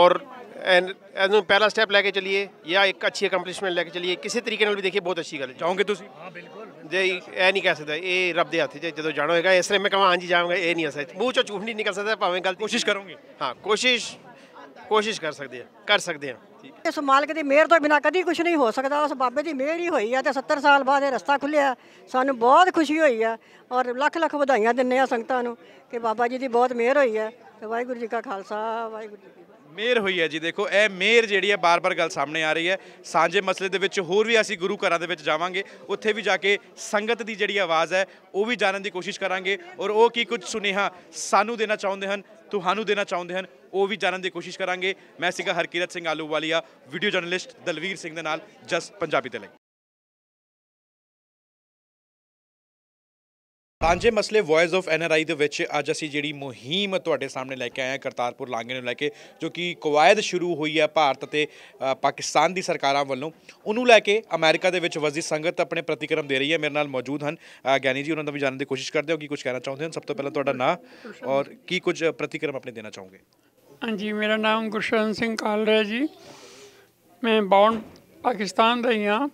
ਔਰ ਨੂੰ ਪਹਿਲਾ ਸਟੈਪ ਲੈ ਕੇ ਚਲੀਏ ਜਾਂ ਇੱਕ ਅੱਛੀ ਅਕੰਪਲਿਸ਼ਮੈਂਟ ਲੈ ਕੇ ਚਲੀਏ ਕਿਸੇ ਤਰੀਕੇ ਨਾਲ ਵੀ ਦੇਖੀਏ ਬਹੁਤ ਅੱਛੀ ਗੱਲ ਹੈ ਚਾਹੋਗੇ ਤੁਸੀਂ ਹਾਂ ਬਿਲਕੁਲ ਜੇ ਇਹ ਨਹੀਂ ਕਹਿ ਸਕਦਾ ਇਹ ਰੱਬ ਦੇ ਹੱਥ 'ਚ ਜਦੋਂ ਜਾਣਾ ਹੋਏਗਾ ਇਸ ਤਰ੍ਹਾਂ ਮੈਂ ਕਹਾਂ ਹਾਂਜੀ ਜਾਵਾਂਗਾ ਇਹ ਨਹੀਂ ਅਸਾ ਮੂੰਹ 'ਚੋਂ ਝੂਠ ਨਹੀਂ ਨਿਕਲ ਸਕਦਾ ਭਾਵੇਂ ਗਲਤੀ ਕੋਸ਼ਿਸ਼ ਕਰੋਗੇ ਹਾਂ ਕੋਸ਼ਿਸ਼ ਕੋਸ਼ਿਸ਼ ਕਰ ਸਕਦੇ ਆ ਕਰ ਸਕਦੇ ਆ ਇਸ ਮਾਲਕ ਦੀ ਮਿਹਰ ਤੋਂ ਬਿਨਾ ਕਦੀ ਕੁਝ ਨਹੀਂ ਹੋ ਸਕਦਾ ਉਸ ਬਾਬੇ ਦੀ ਮਿਹਰ ਹੀ ਹੋਈ ਆ ਤੇ 70 ਸਾਲ ਬਾਅਦ ਇਹ ਰਸਤਾ ਖੁੱਲਿਆ ਸਾਨੂੰ ਬਹੁਤ ਖੁਸ਼ੀ ਹੋਈ ਆ ਔਰ ਲੱਖ ਲੱਖ ਵਧਾਈਆਂ ਦਿੰਨੇ ਆ ਸੰਗਤਾਂ ਨੂੰ ਕਿ ਬਾਬਾ ਜੀ ਦੀ ਬਹੁਤ ਮਿਹਰ ਹੋਈ ਆ ਤੇ ਵਾਹਿਗੁਰੂ ਜੀ ਕਾ ਖਾਲਸਾ ਵਾਹਿਗੁਰੂ ਜੀ ਮੇਰ ਹੋਈ ਹੈ ਜੀ ਦੇਖੋ ਇਹ ਮੇਰ ਜਿਹੜੀ ਹੈ ਬਾਰ-ਬਾਰ ਗੱਲ ਸਾਹਮਣੇ ਆ ਰਹੀ ਹੈ ਸਾਂਝੇ ਮਸਲੇ ਦੇ ਵਿੱਚ ਹੋਰ ਵੀ ਅਸੀਂ ਗੁਰੂ ਘਰਾਂ ਦੇ ਵਿੱਚ ਜਾਵਾਂਗੇ ਉੱਥੇ ਵੀ ਜਾ ਕੇ ਸੰਗਤ ਦੀ ਜਿਹੜੀ ਆਵਾਜ਼ ਹੈ ਉਹ ਵੀ ਜਾਣਨ ਦੀ ਕੋਸ਼ਿਸ਼ ਕਰਾਂਗੇ ਔਰ ਉਹ ਕੀ ਕੁਝ ਸੁਨੇਹਾ ਸਾਨੂੰ ਦੇਣਾ ਚਾਹੁੰਦੇ ਹਨ ਤੁਹਾਨੂੰ ਦੇਣਾ ਚਾਹੁੰਦੇ ਹਨ ਉਹ ਵੀ ਜਾਣਨ ਦੀ ਕੋਸ਼ਿਸ਼ ਕਰਾਂਗੇ ਮੈਂ ਸੀਗਾ ਹਰਕੀਰਤ ਸਿੰਘ ਆਲੂਵਾਲੀਆ ਵੀਡੀਓ ਜਰਨਲਿਸਟ ਦਲਵੀਰ ਸਿੰਘ ਦੇ ਨਾਲ ਜਸ ਪੰਜਾਬੀ ਤੇ ਲਈ ਤਾਂਜੇ ਮਸਲੇ ਵੌਇਸ ਆਫ ਐਨਆਰਆਈ ਦੇ ਵਿੱਚ ਅੱਜ ਅਸੀਂ ਜਿਹੜੀ ਮੁਹਿੰਮ ਤੁਹਾਡੇ ਸਾਹਮਣੇ ਲੈ ਕੇ ਆਏ ਹਾਂ ਕਰਤਾਰਪੁਰ ਲਾਂਗੇ ਨੂੰ ਲੈ ਕੇ ਜੋ ਕਿ ਕਵਾਇਦ ਸ਼ੁਰੂ ਹੋਈ ਹੈ ਭਾਰਤ ਤੇ ਪਾਕਿਸਤਾਨ ਦੀ ਸਰਕਾਰਾਂ ਵੱਲੋਂ ਉਹਨੂੰ ਲੈ ਕੇ ਅਮਰੀਕਾ ਦੇ ਵਿੱਚ ਵਜ਼ੀ ਸੰਗਤ ਆਪਣੇ ਪ੍ਰਤੀਕਰਮ ਦੇ ਰਹੀ ਹੈ ਮੇਰੇ ਨਾਲ ਮੌਜੂਦ ਹਨ ਗਿਆਨੀ ਜੀ ਉਹਨਾਂ ਦਾ ਵੀ ਜਾਣਨ ਦੀ ਕੋਸ਼ਿਸ਼ ਕਰਦੇ ਹੋ ਕੀ ਕੁਝ ਕਹਿਣਾ ਚਾਹੁੰਦੇ ਹਨ ਸਭ ਤੋਂ ਪਹਿਲਾਂ ਤੁਹਾਡਾ ਨਾਮ ਔਰ ਕੀ ਕੁਝ ਪ੍ਰਤੀਕਰਮ ਆਪਣੇ ਦੇਣਾ ਚਾਹੋਗੇ ਹਾਂਜੀ ਮੇਰਾ ਨਾਮ ਗੁਰਸ਼ਰਨ ਸਿੰਘ ਕਾਲਰਾ ਜੀ ਮੈਂ ਬੌਂਡ ਪਾਕਿਸਤਾਨ ਦਾ ਹੀ ਹਾਂ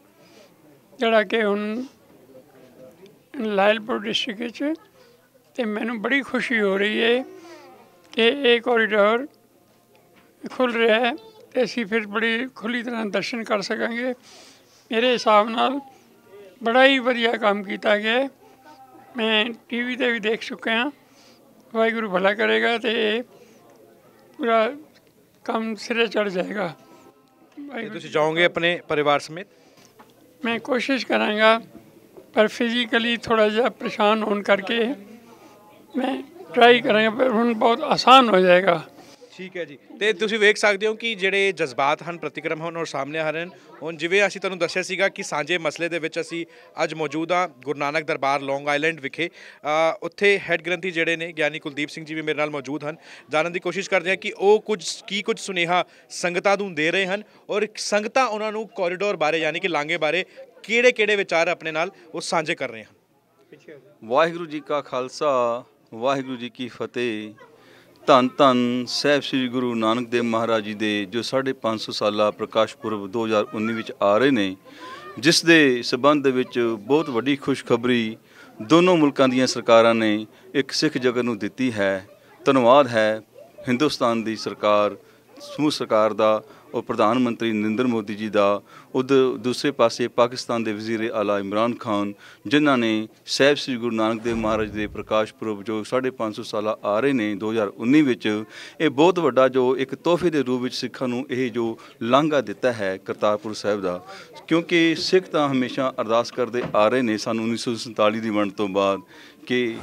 ਜਿਹੜਾ ਕਿ ਹੁਣ ਲਾਇਲਪੁਰ ਡਿਸਟ੍ਰਿਕਟ ਵਿੱਚ ਤੇ ਮੈਨੂੰ ਬੜੀ ਖੁਸ਼ੀ ਹੋ ਰਹੀ ਹੈ ਕਿ ਇਹ ਕੋਰੀਡੋਰ ਖੁੱਲ ਰਿਹਾ ਹੈ ਤੇ ਅਸੀਂ ਫਿਰ ਬੜੀ ਖੁੱਲੀ ਤਰ੍ਹਾਂ ਦਰਸ਼ਨ ਕਰ ਸਕਾਂਗੇ ਮੇਰੇ ਹਿਸਾਬ ਨਾਲ ਬੜਾ ਹੀ ਵਧੀਆ ਕੰਮ ਕੀਤਾ ਗਿਆ ਮੈਂ ਟੀਵੀ ਤੇ ਵੀ ਦੇਖ ਚੁੱਕਿਆ ਹਾਂ ਵਾਹਿਗੁਰੂ ਭਲਾ ਕਰੇਗਾ ਤੇ ਪੂਰਾ ਕੰਮ ਸਿਰੇ ਚੜ ਜਾਏਗਾ ਤੁਸੀਂ ਜਾਓਗੇ ਆਪਣੇ ਪਰਿਵਾਰ ਸਮੇਤ ਮੈਂ ਕੋਸ਼ਿਸ਼ ਕਰਾਂਗਾ ਪਰ ਫਿਜ਼ੀਕਲੀ ਥੋੜਾ ਜਿਹਾ ਪਰੇਸ਼ਾਨ ਹੋਣ ਕਰਕੇ ਮੈਂ ਟਰਾਈ ਕਰਾਂਗਾ ਪਰ ਹੁਣ ਬਹੁਤ ਆਸਾਨ ਹੋ ਜਾਏਗਾ ਠੀਕ ਹੈ ਜੀ ਤੇ ਤੁਸੀਂ ਵੇਖ ਸਕਦੇ ਹੋ ਕਿ ਜਿਹੜੇ ਜਜ਼ਬਾਤ ਹਨ ਪ੍ਰਤੀਕਰਮ ਹਨ ਔਰ ਸਾਹਮਣੇ ਆ ਰਹੇ ਹਨ ਹੁਣ ਜਿਵੇਂ ਅਸੀਂ ਤੁਹਾਨੂੰ ਦੱਸਿਆ ਸੀਗਾ ਕਿ ਸਾਂਝੇ ਮਸਲੇ ਦੇ ਵਿੱਚ ਅਸੀਂ ਅੱਜ ਮੌਜੂਦ ਆ ਗੁਰੂ ਨਾਨਕ ਦਰਬਾਰ ਲੌਂਗ ਆਈਲੈਂਡ ਵਿਖੇ ਉੱਥੇ ਹੈੱਡ ਗ੍ਰੰਥੀ ਜਿਹੜੇ ਨੇ ਗਿਆਨੀ ਕੁਲਦੀਪ ਸਿੰਘ ਜੀ ਵੀ ਮੇਰੇ ਨਾਲ ਮੌਜੂਦ ਹਨ ਜਾਣਨ ਦੀ ਕੋਸ਼ਿਸ਼ ਕਰਦੇ ਹਾਂ ਕਿ ਉਹ ਕੁਝ ਕੀ ਕੁਝ ਸੁਨੇਹਾ ਸੰਗਤਾਂ ਨੂੰ ਦੇ ਰਹੇ ਹਨ ਔਰ ਸੰਗਤਾਂ ਉਹਨਾਂ ਨੂੰ ਕੋਰੀਡੋਰ ਬਾਰੇ ਯਾਨੀ ਕਿ ਲਾਂਗੇ ਬਾਰੇ ਕਿਹੜੇ ਕਿਹੜੇ ਵਿਚਾਰ ਆਪਣੇ ਨਾਲ ਉਹ ਸਾਂਝੇ ਕਰ ਰਹੇ ਹਨ ਵਾਹਿਗੁਰੂ ਜੀ ਕਾ ਖਾਲਸਾ ਵਾਹਿਗੁਰੂ ਜੀ ਕੀ ਫਤਿਹ ਧੰਨ ਧੰਨ ਸਹਿਬ ਸ੍ਰੀ ਗੁਰੂ ਨਾਨਕ ਦੇਵ ਮਹਾਰਾਜ ਜੀ ਦੇ ਜੋ 550 ਸਾਲਾ ਪ੍ਰਕਾਸ਼ ਪੁਰਬ 2019 ਵਿੱਚ ਆ ਰਹੇ ਨੇ ਜਿਸ ਦੇ ਸਬੰਧ ਵਿੱਚ ਬਹੁਤ ਵੱਡੀ ਖੁਸ਼ਖਬਰੀ ਦੋਨੋਂ ਮੁਲਕਾਂ ਦੀਆਂ ਸਰਕਾਰਾਂ ਨੇ ਇੱਕ ਸਿੱਖ ਜਗਤ ਨੂੰ ਦਿੱਤੀ ਹੈ ਧੰਨਵਾਦ ਹੈ ਹਿੰਦੁਸਤਾਨ ਦੀ ਸਰਕਾਰ ਸਮੂਹ ਸਰਕਾਰ ਦਾ ਉਹ ਪ੍ਰਧਾਨ ਮੰਤਰੀ ਨਰਿੰਦਰ ਮੋਦੀ ਜੀ ਦਾ ਉਦ ਦੂਸਰੇ ਪਾਸੇ ਪਾਕਿਸਤਾਨ ਦੇ ਵਜ਼ੀਰ ਆਲਾ ਇਮਰਾਨ ਖਾਨ ਜਿਨ੍ਹਾਂ ਨੇ ਸਹਿਬ ਸ੍ਰੀ ਗੁਰੂ ਨਾਨਕ ਦੇਵ ਮਹਾਰਾਜ ਦੇ ਪ੍ਰਕਾਸ਼ ਪੁਰਬ ਜੋ 550 ਸਾਲਾ ਆ ਰਹੇ ਨੇ 2019 ਵਿੱਚ ਇਹ ਬਹੁਤ ਵੱਡਾ ਜੋ ਇੱਕ ਤੋਹਫੇ ਦੇ ਰੂਪ ਵਿੱਚ ਸਿੱਖਾਂ ਨੂੰ ਇਹ ਜੋ ਲਾਂਘਾ ਦਿੱਤਾ ਹੈ ਕਰਤਾਰਪੁਰ ਸਾਹਿਬ ਦਾ ਕਿਉਂਕਿ ਸਿੱਖ ਤਾਂ ਹਮੇਸ਼ਾ ਅਰਦਾਸ ਕਰਦੇ ਆ ਰਹੇ ਨੇ ਸਾਨੂੰ 1947 ਦੀ ਵੰਡ ਤੋਂ ਬਾਅਦ ਕਿ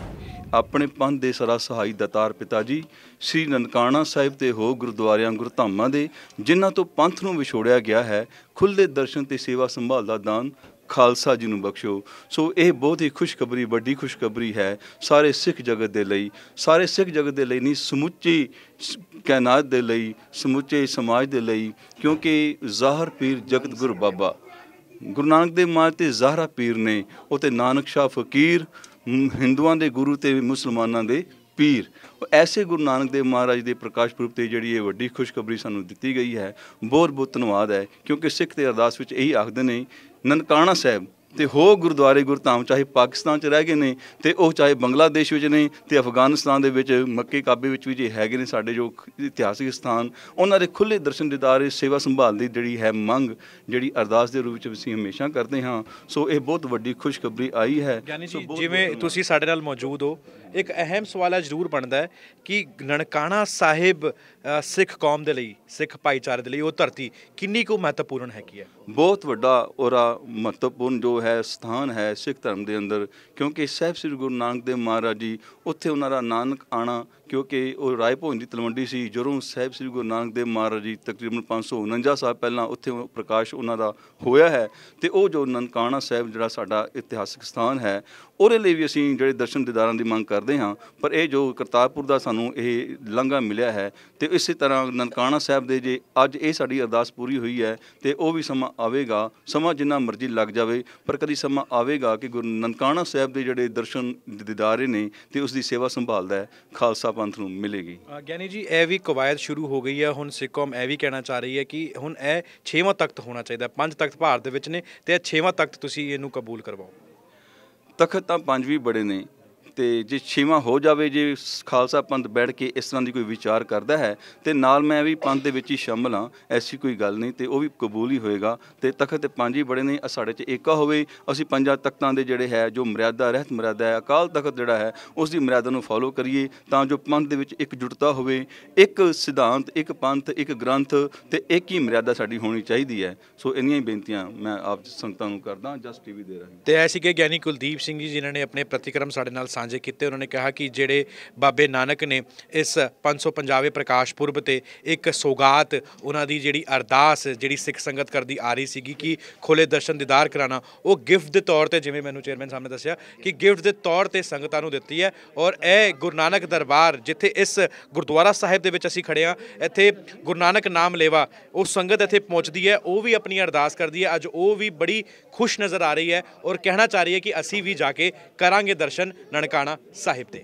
ਆਪਣੇ ਪੰਥ ਦੇ ਸਰਾ ਸਹਾਈ ਦਤਾਰ ਪਿਤਾ ਜੀ ਸ੍ਰੀ ਨਨਕਾਣਾ ਸਾਹਿਬ ਤੇ ਹੋ ਗੁਰਦੁਆਰਿਆਂ ਗੁਰਧਾਮਾਂ ਦੇ ਜਿਨ੍ਹਾਂ ਤੋਂ ਪੰਥ ਨੂੰ ਵਿਛੋੜਿਆ ਗਿਆ ਹੈ ਖੁੱਲੇ ਦਰਸ਼ਨ ਤੇ ਸੇਵਾ ਸੰਭਾਲ ਦਾ ਦਾਨ ਖਾਲਸਾ ਜੀ ਨੂੰ ਬਖਸ਼ੋ ਸੋ ਇਹ ਬਹੁਤ ਹੀ ਖੁਸ਼ਖਬਰੀ ਵੱਡੀ ਖੁਸ਼ਖਬਰੀ ਹੈ ਸਾਰੇ ਸਿੱਖ ਜਗਤ ਦੇ ਲਈ ਸਾਰੇ ਸਿੱਖ ਜਗਤ ਦੇ ਲਈ ਨਹੀਂ ਸਮੁੱਚੀ ਕਾਇਨਾਤ ਦੇ ਲਈ ਸਮੁੱਚੇ ਸਮਾਜ ਦੇ ਲਈ ਕਿਉਂਕਿ ਜ਼ਾਹਰ ਪੀਰ ਜਗਤ ਗੁਰੂ ਬਾਬਾ ਗੁਰੂ ਨਾਨਕ ਦੇਵ ਮਾਜ ਤੇ ਜ਼ਾਹਰਾ ਪੀਰ ਨੇ ਉਹ ਤੇ ਨਾਨਕ ਸ਼ਾਹ ਫਕੀਰ ਹਿੰਦੂਆਂ ਦੇ ਗੁਰੂ ਤੇ ਮੁਸਲਮਾਨਾਂ ਦੇ ਪੀਰ ਐਸੇ ਗੁਰੂ ਨਾਨਕ ਦੇਵ ਮਹਾਰਾਜ ਦੇ ਪ੍ਰਕਾਸ਼ ਪੁਰਬ ਤੇ ਜਿਹੜੀ ਇਹ ਵੱਡੀ ਖੁਸ਼ਖਬਰੀ ਸਾਨੂੰ ਦਿੱਤੀ ਗਈ ਹੈ ਬਹੁਤ ਬਹੁਤ ਧੰਨਵਾਦ ਹੈ ਕਿਉਂਕਿ ਸਿੱਖ ਤੇ ਅਰਦਾਸ ਵਿੱਚ ਇਹੀ ਆਖਦੇ ਨੇ ਨਨਕਾਣਾ ਸਾਹਿਬ ਤੇ ਹੋ ਗੁਰਦੁਆਰੇ ਗੁਰਧਾਮ ਚਾਹੇ ਪਾਕਿਸਤਾਨ 'ਚ ਰਹਿ ਗਏ ਨੇ ਤੇ ਉਹ ਚਾਹੇ ਬੰਗਲਾਦੇਸ਼ ਵਿੱਚ ਨੇ ਤੇ ਅਫਗਾਨਿਸਤਾਨ ਦੇ ਵਿੱਚ ਮੱਕੇ ਕਾਬੇ ਵਿੱਚ ਵੀ ਜੇ ਹੈਗੇ ਨੇ ਸਾਡੇ ਜੋ ਇਤਿਹਾਸਿਕ ਸਥਾਨ ਉਹਨਾਂ ਦੇ ਖੁੱਲੇ ਦਰਸ਼ਨ ਦਿਦਾਰੇ ਸੇਵਾ ਸੰਭਾਲ ਦੀ ਜਿਹੜੀ ਹੈ ਮੰਗ ਜਿਹੜੀ ਅਰਦਾਸ ਦੇ ਰੂਪ ਵਿੱਚ ਅਸੀਂ ਹਮੇਸ਼ਾ ਕਰਦੇ ਹਾਂ ਸੋ ਇਹ ਬਹੁਤ ਵੱਡੀ ਖੁਸ਼ਖਬਰੀ ਆਈ ਹੈ ਜਿਵੇਂ ਤੁਸੀਂ ਸਾਡੇ ਨਾਲ ਮੌਜੂਦ ਹੋ ਇੱਕ ਅਹਿਮ ਸਵਾਲ ਜ਼ਰੂਰ ਬਣਦਾ ਹੈ ਕਿ ਨਨਕਾਣਾ ਸਾਹਿਬ ਸਿੱਖ ਕੌਮ ਦੇ ਲਈ ਸਿੱਖ ਭਾਈਚਾਰੇ ਦੇ ਲਈ ਉਹ ਧਰਤੀ ਕਿੰਨੀ ਕੁ ਮਹੱਤਵਪੂਰਨ ਹੈਗੀ ਹੈ ਬਹੁਤ ਵੱਡਾ ਔਰਾ ਮਹੱਤਵਪੂਰਨ ਜੋ ਹੈ ਸਥਾਨ ਹੈ ਸਿੱਖ ਧਰਮ ਦੇ ਅੰਦਰ ਕਿਉਂਕਿ ਸਹਿਬ ਸ੍ਰੀ ਗੁਰੂ ਨਾਨਕ ਦੇਵ ਮਹਾਰਾਜ ਜੀ ਉੱਥੇ ਉਹਨਾਂ ਦਾ ਨਾਨਕ ਆਣਾ ਕਿਉਂਕਿ ਉਹ ਰਾਏ ਭੋਜ ਦੀ ਤਲਵੰਡੀ ਸੀ ਜਦੋਂ ਸਹਿਬ ਸ੍ਰੀ ਗੁਰੂ ਨਾਨਕ ਦੇਵ ਮਹਾਰਾਜ ਜੀ ਤਕਰੀਬਨ 549 ਸਾਲ ਪਹਿਲਾਂ ਉੱਥੇ ਪ੍ਰਕਾਸ਼ ਉਹਨਾਂ ਦਾ ਹੋਇਆ ਹੈ ਤੇ ਉਹ ਜੋ ਨਨਕਾਣਾ ਸਾਹਿਬ ਜਿਹੜਾ ਸਾਡਾ ਇਤਿਹਾਸਿਕ ਸਥਾਨ ਹੈ ਉਹਦੇ ਲਈ ਵੀ ਅਸੀਂ ਜਿਹੜੇ ਦਰਸ਼ਨ ਦਿਦਾਰਾਂ ਦੀ ਮੰਗ ਕਰਦੇ ਹਾਂ ਪਰ ਇਹ ਜੋ ਕਰਤਾਰਪੁਰ ਦਾ ਸਾਨੂੰ ਇਹ ਲੰਘਾ ਮਿਲਿਆ ਹੈ ਤੇ ਇਸੇ ਤਰ੍ਹਾਂ ਨਨਕਾਣਾ ਸਾਹਿਬ ਦੇ ਜੇ ਅੱਜ ਇਹ ਸਾਡੀ ਅਰਦਾਸ ਪੂਰੀ ਹੋਈ ਹੈ ਤੇ ਉਹ ਵੀ ਸਮਾਂ ਆਵੇਗਾ ਸਮਾਂ ਜਿੰਨਾ ਮਰਜ਼ੀ ਲੱਗ ਜਾਵੇ ਪਰ ਕਦੀ ਸਮਾਂ ਆਵੇਗਾ ਕਿ ਗੁਰੂ ਨਨਕਾਣਾ ਸਾਹਿਬ ਦੇ ਜਿਹੜੇ ਦਰਸ਼ਨ ਦਿਦਾਰੇ ਨੇ ਤੇ ਉਸ ਦੀ ਸੇਵਾ ਸੰਭਾਲਦਾ ਹੈ ਖਾਲਸਾ ਪੰਥ ਨੂੰ ਮਿਲੇਗੀ ਗਿਆਨੀ ਜੀ ਇਹ ਵੀ ਕਵਾਇਦ ਸ਼ੁਰੂ ਹੋ ਗਈ ਹੈ ਹੁਣ ਸਿੱਖਮ ਇਹ ਵੀ ਕਹਿਣਾ ਚਾਹ ਰਹੀ ਹੈ ਕਿ ਹੁਣ ਇਹ 6ਵਾਂ ਤਖਤ ਹੋਣਾ ਚਾਹੀਦਾ ਪੰਜ ਤਖਤ ਭਾਰਤ ਦੇ ਵਿੱਚ ਨੇ ਤੇ ਇਹ 6ਵਾਂ ਤਖਤ ਤੁਸੀਂ ਇਹਨੂੰ ਕਬੂਲ ਕਰਵਾਓ ਤਖਤ ਤਾਂ ਪੰਜ ਵੀ ਬੜੇ ਨੇ ਤੇ ਜੇ ਛੇਵਾਂ ਹੋ ਜਾਵੇ ਜੇ ਖਾਲਸਾ ਪੰਥ ਬੈਠ ਕੇ ਇਸ ਤਰ੍ਹਾਂ ਦੀ ਕੋਈ ਵਿਚਾਰ ਕਰਦਾ ਹੈ ਤੇ ਨਾਲ ਮੈਂ ਵੀ ਪੰਥ ਦੇ ਵਿੱਚ ਹੀ ਸ਼ਾਮਲ ਹਾਂ ਐਸੀ ਕੋਈ ਗੱਲ ਨਹੀਂ ਤੇ ਉਹ ਵੀ ਕਬੂਲ ਹੀ ਹੋਏਗਾ ਤੇ ਤਖਤ ਪੰਜ ਹੀ ਬੜੇ ਨੇ ਸਾਡੇ 'ਚ ਏਕਾ ਹੋਵੇ ਅਸੀਂ ਪੰਜਾਂ ਤਖਤਾਂ ਦੇ ਜਿਹੜੇ ਹੈ ਜੋ ਮਰਿਆਦਾ ਰਹਿਤ ਮਰਿਆਦਾ ਹੈ ਅਕਾਲ ਤਖਤ ਜਿਹੜਾ ਹੈ ਉਸ ਦੀ ਮਰਿਆਦਾ ਨੂੰ ਫਾਲੋ ਕਰੀਏ ਤਾਂ ਜੋ ਪੰਥ ਦੇ ਵਿੱਚ ਇੱਕ ਜੁਟਤਾ ਹੋਵੇ ਇੱਕ ਸਿਧਾਂਤ ਇੱਕ ਪੰਥ ਇੱਕ ਗ੍ਰੰਥ ਤੇ ਇੱਕ ਹੀ ਮਰਿਆਦਾ ਸਾਡੀ ਹੋਣੀ ਚਾਹੀਦੀ ਹੈ ਸੋ ਇੰਨੀਆਂ ਹੀ ਬੇਨਤੀਆਂ ਮੈਂ ਆਪ ਸੰਗਤਾਂ ਨੂੰ ਕਰਦਾ ਜਸ ਟੀਵੀ ਦੇ ਰਾਹੀਂ ਤੇ ਐਸੀ ਕਿ ਗਿਆਨੀ ਕੁਲਦੀਪ ਸਿੰਘ ਜੀ ਜਿਨ੍ਹਾਂ ਨੇ ਆਪਣੇ ਪ੍ਰਤੀਕਰਮ ਸਾਡੇ ਨਾਲ ਸਾਂਝੇ ਕੀਤੇ ਉਹਨਾਂ ਨੇ ਕਿਹਾ ਕਿ ਜਿਹੜੇ ਬਾਬੇ ਨਾਨਕ ਨੇ ਇਸ 550ਵੇਂ ਪ੍ਰਕਾਸ਼ ਪੁਰਬ ਤੇ ਇੱਕ ਸੋਗਾਤ ਉਹਨਾਂ ਦੀ ਜਿਹੜੀ ਅਰਦਾਸ ਜਿਹੜੀ ਸਿੱਖ ਸੰਗਤ ਕਰਦੀ ਆ ਰਹੀ ਸੀਗੀ ਕਿ ਖੋਲੇ ਦਰਸ਼ਨ ਦੀਦਾਰ ਕਰਾਣਾ ਉਹ ਗਿਫਟ ਦੇ ਤੌਰ ਤੇ ਜਿਵੇਂ ਮੈਨੂੰ ਚੇਅਰਮੈਨ ਸਾਹਿਬ ਨੇ ਦੱਸਿਆ ਕਿ ਗਿਫਟ ਦੇ ਤੌਰ ਤੇ ਸੰਗਤਾਂ ਨੂੰ ਦਿੱਤੀ ਹੈ ਔਰ ਇਹ ਗੁਰੂ ਨਾਨਕ ਦਰਬਾਰ ਜਿੱਥੇ ਇਸ ਗੁਰਦੁਆਰਾ ਸਾਹਿਬ ਦੇ ਵਿੱਚ ਅਸੀਂ ਖੜੇ ਆ ਇੱਥੇ ਗੁਰੂ ਨਾਨਕ ਨਾਮ ਲੇਵਾ ਉਹ ਸੰਗਤ ਇੱਥੇ ਪਹੁੰਚਦੀ ਹੈ ਉਹ ਵੀ ਆਪਣੀ ਅਰਦਾਸ ਕਰਦੀ ਹੈ ਅੱਜ ਉਹ ਵੀ ਬੜੀ ਖੁਸ਼ ਨਜ਼ਰ ਆ ਰਹੀ ਹੈ ਔਰ ਕਹਿਣਾ ਚਾਹ ਰਹੀ ਹੈ ਕਿ ਅਸੀਂ ਵੀ ਜਾ ਕੇ ਕਰਾਂਗੇ ਦਰਸ਼ਨ ਨਾਨਕ ਟਿਕਾਣਾ ਸਾਹਿਬ ਤੇ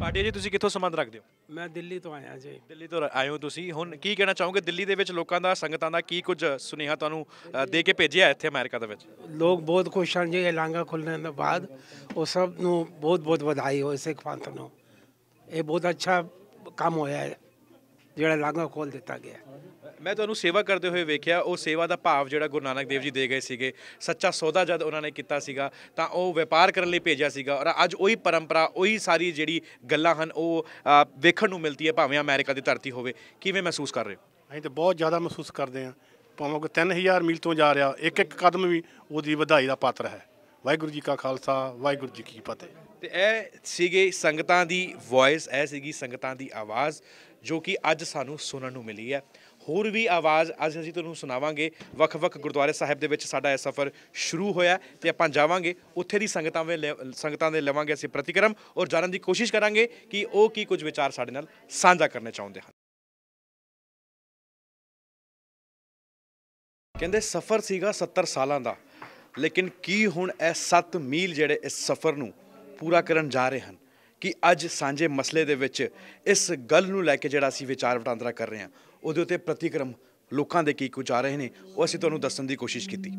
ਪਾਟਿਆ ਜੀ ਤੁਸੀਂ ਕਿੱਥੋਂ ਸੰਬੰਧ ਰੱਖਦੇ ਹੋ ਮੈਂ ਦਿੱਲੀ ਤੋਂ ਆਇਆ ਜੀ ਦਿੱਲੀ ਤੋਂ ਆਇਓ ਤੁਸੀਂ ਹੁਣ ਕੀ ਕਹਿਣਾ ਚਾਹੋਗੇ ਦਿੱਲੀ ਦੇ ਵਿੱਚ ਲੋਕਾਂ ਦਾ ਸੰਗਤਾਂ ਦਾ ਕੀ ਕੁਝ ਸੁਨੇਹਾ ਤੁਹਾਨੂੰ ਦੇ ਕੇ ਭੇਜਿਆ ਇੱਥੇ ਅਮਰੀਕਾ ਦੇ ਵਿੱਚ ਲੋਕ ਬਹੁਤ ਖੁਸ਼ ਹਨ ਜੀ ਇਹ ਲਾਂਗਾ ਖੁੱਲਣ ਤੋਂ ਬਾਅਦ ਉਹ ਸਭ ਨੂੰ ਬਹੁਤ ਬਹੁਤ ਵਧਾਈ ਹੋਏ ਸਿੱਖ ਪੰਥ ਨੂੰ ਇਹ ਬਹੁਤ ਅੱਛਾ ਕੰਮ ਹੋਇਆ ਹੈ ਜਿਹੜਾ ਲਾਂਗਾ ਖੋਲ ਦਿੱਤਾ ਗਿਆ ਮੈਂ ਤੁਹਾਨੂੰ ਸੇਵਾ ਕਰਦੇ ਹੋਏ ਵੇਖਿਆ ਉਹ ਸੇਵਾ ਦਾ ਭਾਵ ਜਿਹੜਾ ਗੁਰੂ ਨਾਨਕ ਦੇਵ ਜੀ ਦੇ ਗਏ ਸੀਗੇ ਸੱਚਾ ਸੌਦਾ ਜਦ ਉਹਨਾਂ ਨੇ ਕੀਤਾ ਸੀਗਾ ਤਾਂ ਉਹ ਵਪਾਰ ਕਰਨ ਲਈ ਭੇਜਿਆ ਸੀਗਾ ਔਰ ਅੱਜ ਉਹੀ ਪਰੰਪਰਾ ਉਹੀ ਸਾਰੀ ਜਿਹੜੀ ਗੱਲਾਂ ਹਨ ਉਹ ਵੇਖਣ ਨੂੰ ਮਿਲਦੀ ਹੈ ਭਾਵੇਂ ਅਮਰੀਕਾ ਦੀ ਧਰਤੀ ਹੋਵੇ ਕਿਵੇਂ ਮਹਿਸੂਸ ਕਰ ਰਹੇ ਹੋ ਅਸੀਂ ਤਾਂ ਬਹੁਤ ਜ਼ਿਆਦਾ ਮਹਿਸੂਸ ਕਰਦੇ ਹਾਂ ਭਾਵੇਂ ਕਿ 3000 ਮੀਲ ਤੋਂ ਜਾ ਰਿਹਾ ਇੱਕ ਇੱਕ ਕਦਮ ਵੀ ਉਹਦੀ ਵਧਾਈ ਦਾ ਪਾਤਰ ਹੈ ਵਾਹਿਗੁਰੂ ਜੀ ਕਾ ਖਾਲਸਾ ਵਾਹਿਗੁਰੂ ਜੀ ਕੀ ਫਤਿਹ ਤੇ ਇਹ ਸੀਗੇ ਸੰਗਤਾਂ ਦੀ ਵੌਇਸ ਇਹ ਸੀਗੀ ਸੰਗਤਾਂ ਦੀ ਆਵਾਜ਼ ਜੋ ਕਿ ਅੱਜ ਸਾਨੂੰ ਸੁਣਨ ਨੂੰ ਮਿਲੀ ਹੈ ਹੋਰ ਵੀ ਆਵਾਜ਼ ਅੱਜ ਅਸੀਂ ਤੁਹਾਨੂੰ ਸੁਣਾਵਾਂਗੇ ਵੱਖ-ਵੱਖ ਗੁਰਦੁਆਰੇ ਸਾਹਿਬ ਦੇ ਵਿੱਚ ਸਾਡਾ ਇਹ ਸਫ਼ਰ ਸ਼ੁਰੂ ਹੋਇਆ ਤੇ ਆਪਾਂ ਜਾਵਾਂਗੇ ਉੱਥੇ ਦੀ ਸੰਗਤਾਂ ਦੇ ਸੰਗਤਾਂ ਦੇ ਲਵਾਂਗੇ ਅਸੀਂ ਪ੍ਰਤੀਕਰਮ ਔਰ ਜਾਣਨ ਦੀ ਕੋਸ਼ਿਸ਼ ਕਰਾਂਗੇ ਕਿ ਉਹ ਕੀ ਕੁਝ ਵਿਚਾਰ ਸਾਡੇ ਨਾਲ ਸਾਂਝਾ ਕਰਨੇ ਚਾਹੁੰਦੇ ਹਨ ਕਹਿੰਦੇ ਸਫ਼ਰ ਸੀਗਾ 70 ਸਾਲਾਂ ਦਾ ਲੇਕਿਨ ਕੀ ਹੁਣ ਇਹ 7 ਮੀਲ ਜਿਹੜੇ ਇਸ ਸਫ਼ਰ ਨੂੰ ਪੂਰਾ ਕਰਨ ਜਾ ਰਹੇ ਹਨ ਕਿ ਅੱਜ ਸਾਂਝੇ ਮਸਲੇ ਦੇ ਵਿੱਚ ਇਸ ਗੱਲ ਨੂੰ ਲੈ ਕੇ ਜਿਹੜਾ ਅਸੀਂ ਵਿਚਾਰ ਵਟਾਂਦਰਾ ਕਰ ਰਹੇ ਹਾਂ ਉਹਦੇ ਉੱਤੇ ਪ੍ਰਤੀਕਰਮ ਲੋਕਾਂ ਦੇ ਕੀ ਕੁਝ ਆ ਰਹੇ ਨੇ ਉਹ ਅਸੀਂ ਤੁਹਾਨੂੰ ਦੱਸਣ ਦੀ ਕੋਸ਼ਿਸ਼ ਕੀਤੀ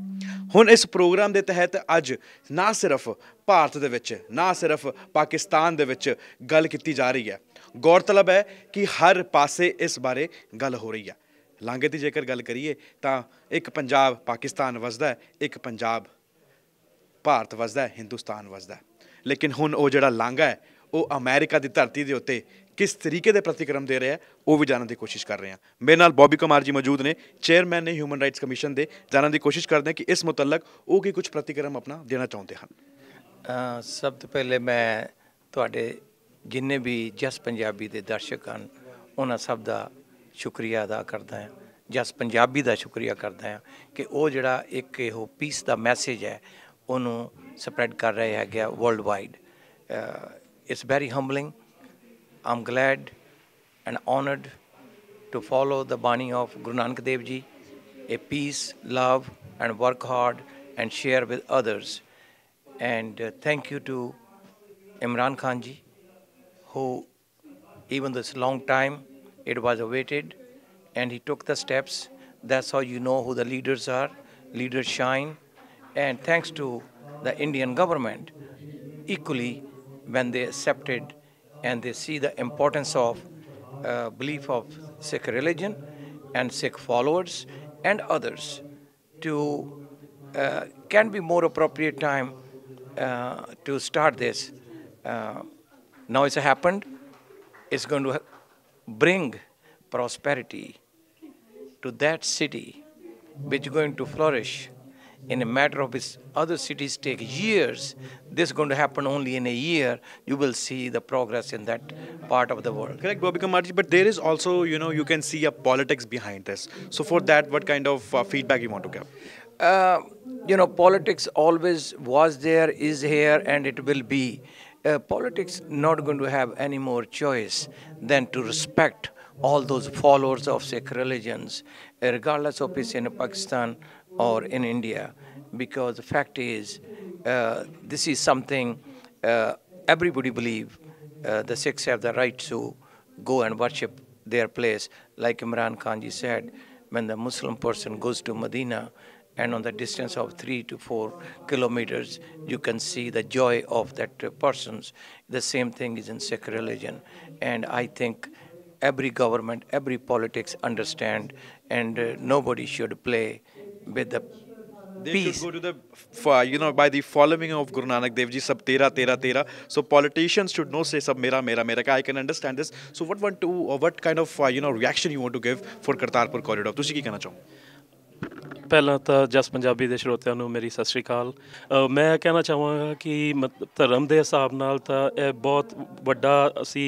ਹੁਣ ਇਸ ਪ੍ਰੋਗਰਾਮ ਦੇ ਤਹਿਤ ਅੱਜ ਨਾ ਸਿਰਫ ਭਾਰਤ ਦੇ ਵਿੱਚ ਨਾ ਸਿਰਫ ਪਾਕਿਸਤਾਨ ਦੇ ਵਿੱਚ ਗੱਲ ਕੀਤੀ ਜਾ ਰਹੀ ਹੈ ਗੌਰਤਲਬ ਹੈ ਕਿ ਹਰ ਪਾਸੇ ਇਸ ਬਾਰੇ ਗੱਲ ਹੋ ਰਹੀ ਹੈ ਲਾਂਗੇ ਦੀ ਜੇਕਰ ਗੱਲ ਕਰੀਏ ਤਾਂ ਇੱਕ ਪੰਜਾਬ ਪਾਕਿਸਤਾਨ ਵਸਦਾ ਇੱਕ ਪੰਜਾਬ ਭਾਰਤ ਵਸਦਾ ਹਿੰਦੁਸਤਾਨ ਵਸਦਾ ਲੇਕਿਨ ਹੁਣ ਉਹ ਜਿਹੜਾ ਲਾਂਗਾ ਹੈ ਉਹ ਅਮਰੀਕਾ ਦੀ ਧਰਤੀ ਦੇ ਉੱਤੇ ਕਿਸ ਤਰੀਕੇ ਦੇ ਪ੍ਰਤੀਕਰਮ ਦੇ ਰਿਹਾ ਉਹ ਵੀ ਜਾਣਨ ਦੀ ਕੋਸ਼ਿਸ਼ ਕਰ ਰਹੇ ਹਾਂ ਮੇਰੇ ਨਾਲ ਬੌਬੀ ਕੁਮਾਰ ਜੀ ਮੌਜੂਦ ਨੇ ਚੇਅਰਮੈਨ ਨੇ ਹਿਊਮਨ ਰਾਈਟਸ ਕਮਿਸ਼ਨ ਦੇ ਜਾਣਨ ਦੀ ਕੋਸ਼ਿਸ਼ ਕਰਦੇ ਹਾਂ ਕਿ ਇਸ ਮੁਤਲਕ ਉਹ ਕੀ ਕੁਝ ਪ੍ਰਤੀਕਰਮ ਆਪਣਾ ਦੇਣਾ ਚਾਹੁੰਦੇ ਹਨ ਸਭ ਤੋਂ ਪਹਿਲੇ ਮੈਂ ਤੁਹਾਡੇ ਜਿੰਨੇ ਵੀ ਜਸ ਪੰਜਾਬੀ ਦੇ ਦਰਸ਼ਕ ਹਨ ਉਹਨਾਂ ਸਭ ਦਾ ਸ਼ੁਕਰੀਆ ਅਦਾ ਕਰਦਾ ਹਾਂ ਜਸ ਪੰਜਾਬੀ ਦਾ ਸ਼ੁਕਰੀਆ ਕਰਦਾ ਹਾਂ ਕਿ ਉਹ ਜਿਹੜਾ ਇੱਕ ਇਹੋ ਪੀਸ ਦਾ ਮੈਸੇਜ ਹੈ ਉਹਨੂੰ ਸਪਰੈਡ ਕਰ ਰਿਹਾ ਆ world wide it's very humbling I'm glad and honored to follow the Bani of Guru Nanak Dev Ji, a peace, love, and work hard and share with others. And uh, thank you to Imran Khan Ji, who, even this long time, it was awaited, and he took the steps. That's how you know who the leaders are. Leaders shine. And thanks to the Indian government, equally, when they accepted and they see the importance of uh, belief of Sikh religion and Sikh followers and others to uh, can be more appropriate time uh, to start this. Uh, now it's happened. It's going to bring prosperity to that city, which is going to flourish in a matter of which other cities take years, this is going to happen only in a year. You will see the progress in that part of the world. Correct, Bobika but there is also, you know, you can see a politics behind this. So for that, what kind of uh, feedback you want to give? Uh, you know, politics always was there, is here, and it will be. Uh, politics not going to have any more choice than to respect all those followers of Sikh religions, uh, regardless of it's in Pakistan or in India, because the fact is, uh, this is something uh, everybody believe uh, the Sikhs have the right to go and worship their place. Like Imran Khanji said, when the Muslim person goes to Medina, and on the distance of three to four kilometers, you can see the joy of that persons. The same thing is in Sikh religion, and I think every government, every politics understand, and uh, nobody should play you know by the following of Guru Nanak دیو جی سب تیرا تیرا تیرا سو پالیٹیشن should know سی سب میرا میرا میرا understand دس so what want to what kind of you know reaction you want to give for Kartarpur corridor تھی کہنا چاہوں گے ਪਹਿਲਾਂ ਤਾਂ ਜਸ ਪੰਜਾਬੀ ਦੇ ਸਰੋਤਿਆਂ ਨੂੰ ਮੇਰੀ ਸਤਿ ਸ਼੍ਰੀ ਅਕਾਲ ਮੈਂ ਕਹਿਣਾ ਚਾਹਾਂਗਾ ਕਿ ਧਰਮ ਦੇ ਹਿਸਾਬ ਨਾਲ ਤਾਂ ਇਹ ਬਹੁਤ ਵੱਡਾ ਅਸੀਂ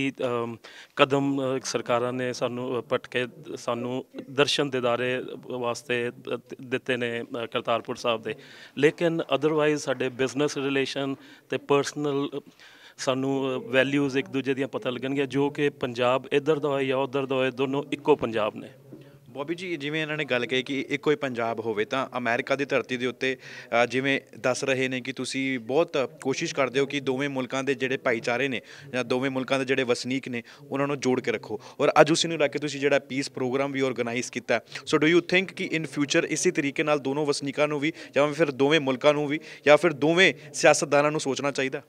ਕਦਮ ਸਰਕਾਰਾਂ ਨੇ ਸਾਨੂੰ ਪਟਕੇ ਸਾਨੂੰ ਦਰਸ਼ਨ ਦੇਦਾਰੇ ਵਾਸਤੇ ਦਿੱਤੇ ਨੇ ਕਰਤਾਰਪੁਰ ਸਾਹਿਬ ਦੇ ਲੇਕਿਨ ਅਦਰਵਾਈਜ਼ ਸਾਡੇ ਬਿਜ਼ਨਸ ਰਿਲੇਸ਼ਨ ਤੇ ਪਰਸਨਲ ਸਾਨੂੰ ਵੈਲਿਊਜ਼ ਇੱਕ ਦੂਜੇ ਦੀਆਂ ਪਤਾ ਲੱਗਣਗੀਆਂ ਜੋ ਕਿ ਪੰਜਾਬ ਇਧਰ ਦਾ ਹੋਏ ਜਾਂ ਉਧਰ ਦਾ ਹੋਏ ਦੋਨੋਂ ਇੱਕੋ ਪੰਜਾਬ ਨੇ ਬੋਬੀ ਜੀ ਜਿਵੇਂ ਇਹਨਾਂ ਨੇ ਗੱਲ ਕਹੀ ਕਿ ਇੱਕੋ ਹੀ ਪੰਜਾਬ ਹੋਵੇ ਤਾਂ ਅਮਰੀਕਾ ਦੀ ਧਰਤੀ ਦੇ ਉੱਤੇ ਜਿਵੇਂ ਦੱਸ ਰਹੇ ਨੇ ਕਿ ਤੁਸੀਂ ਬਹੁਤ ਕੋਸ਼ਿਸ਼ ਕਰਦੇ ਹੋ ਕਿ ਦੋਵੇਂ ਮੁਲਕਾਂ ਦੇ ਜਿਹੜੇ ਭਾਈਚਾਰੇ ਨੇ ਜਾਂ ਦੋਵੇਂ ਮੁਲਕਾਂ ਦੇ ਜਿਹੜੇ ਵਸਨੀਕ ਨੇ ਉਹਨਾਂ ਨੂੰ ਜੋੜ ਕੇ ਰੱਖੋ ਔਰ ਅੱਜ ਉਸੇ ਨੂੰ ਲੈ ਕੇ ਤੁਸੀਂ ਜਿਹੜਾ ਪੀਸ ਪ੍ਰੋਗਰਾਮ ਵੀ ਆਰਗੇਨਾਈਜ਼ ਕੀਤਾ ਸੋ ਡੂ ਯੂ ਥਿੰਕ ਕਿ ਇਨ ਫਿਊਚਰ ਇਸੇ ਤਰੀਕੇ ਨਾਲ ਦੋਨੋਂ ਵਸਨੀਕਾਂ ਨੂੰ ਵੀ ਜਾਂ ਫਿਰ ਦੋਵੇਂ ਮੁਲਕਾਂ ਨੂੰ ਵੀ ਜਾਂ ਫਿਰ ਦੋਵੇਂ ਸਿਆਸਤਦਾਨਾਂ ਨੂੰ ਸੋਚਣਾ ਚਾਹੀਦਾ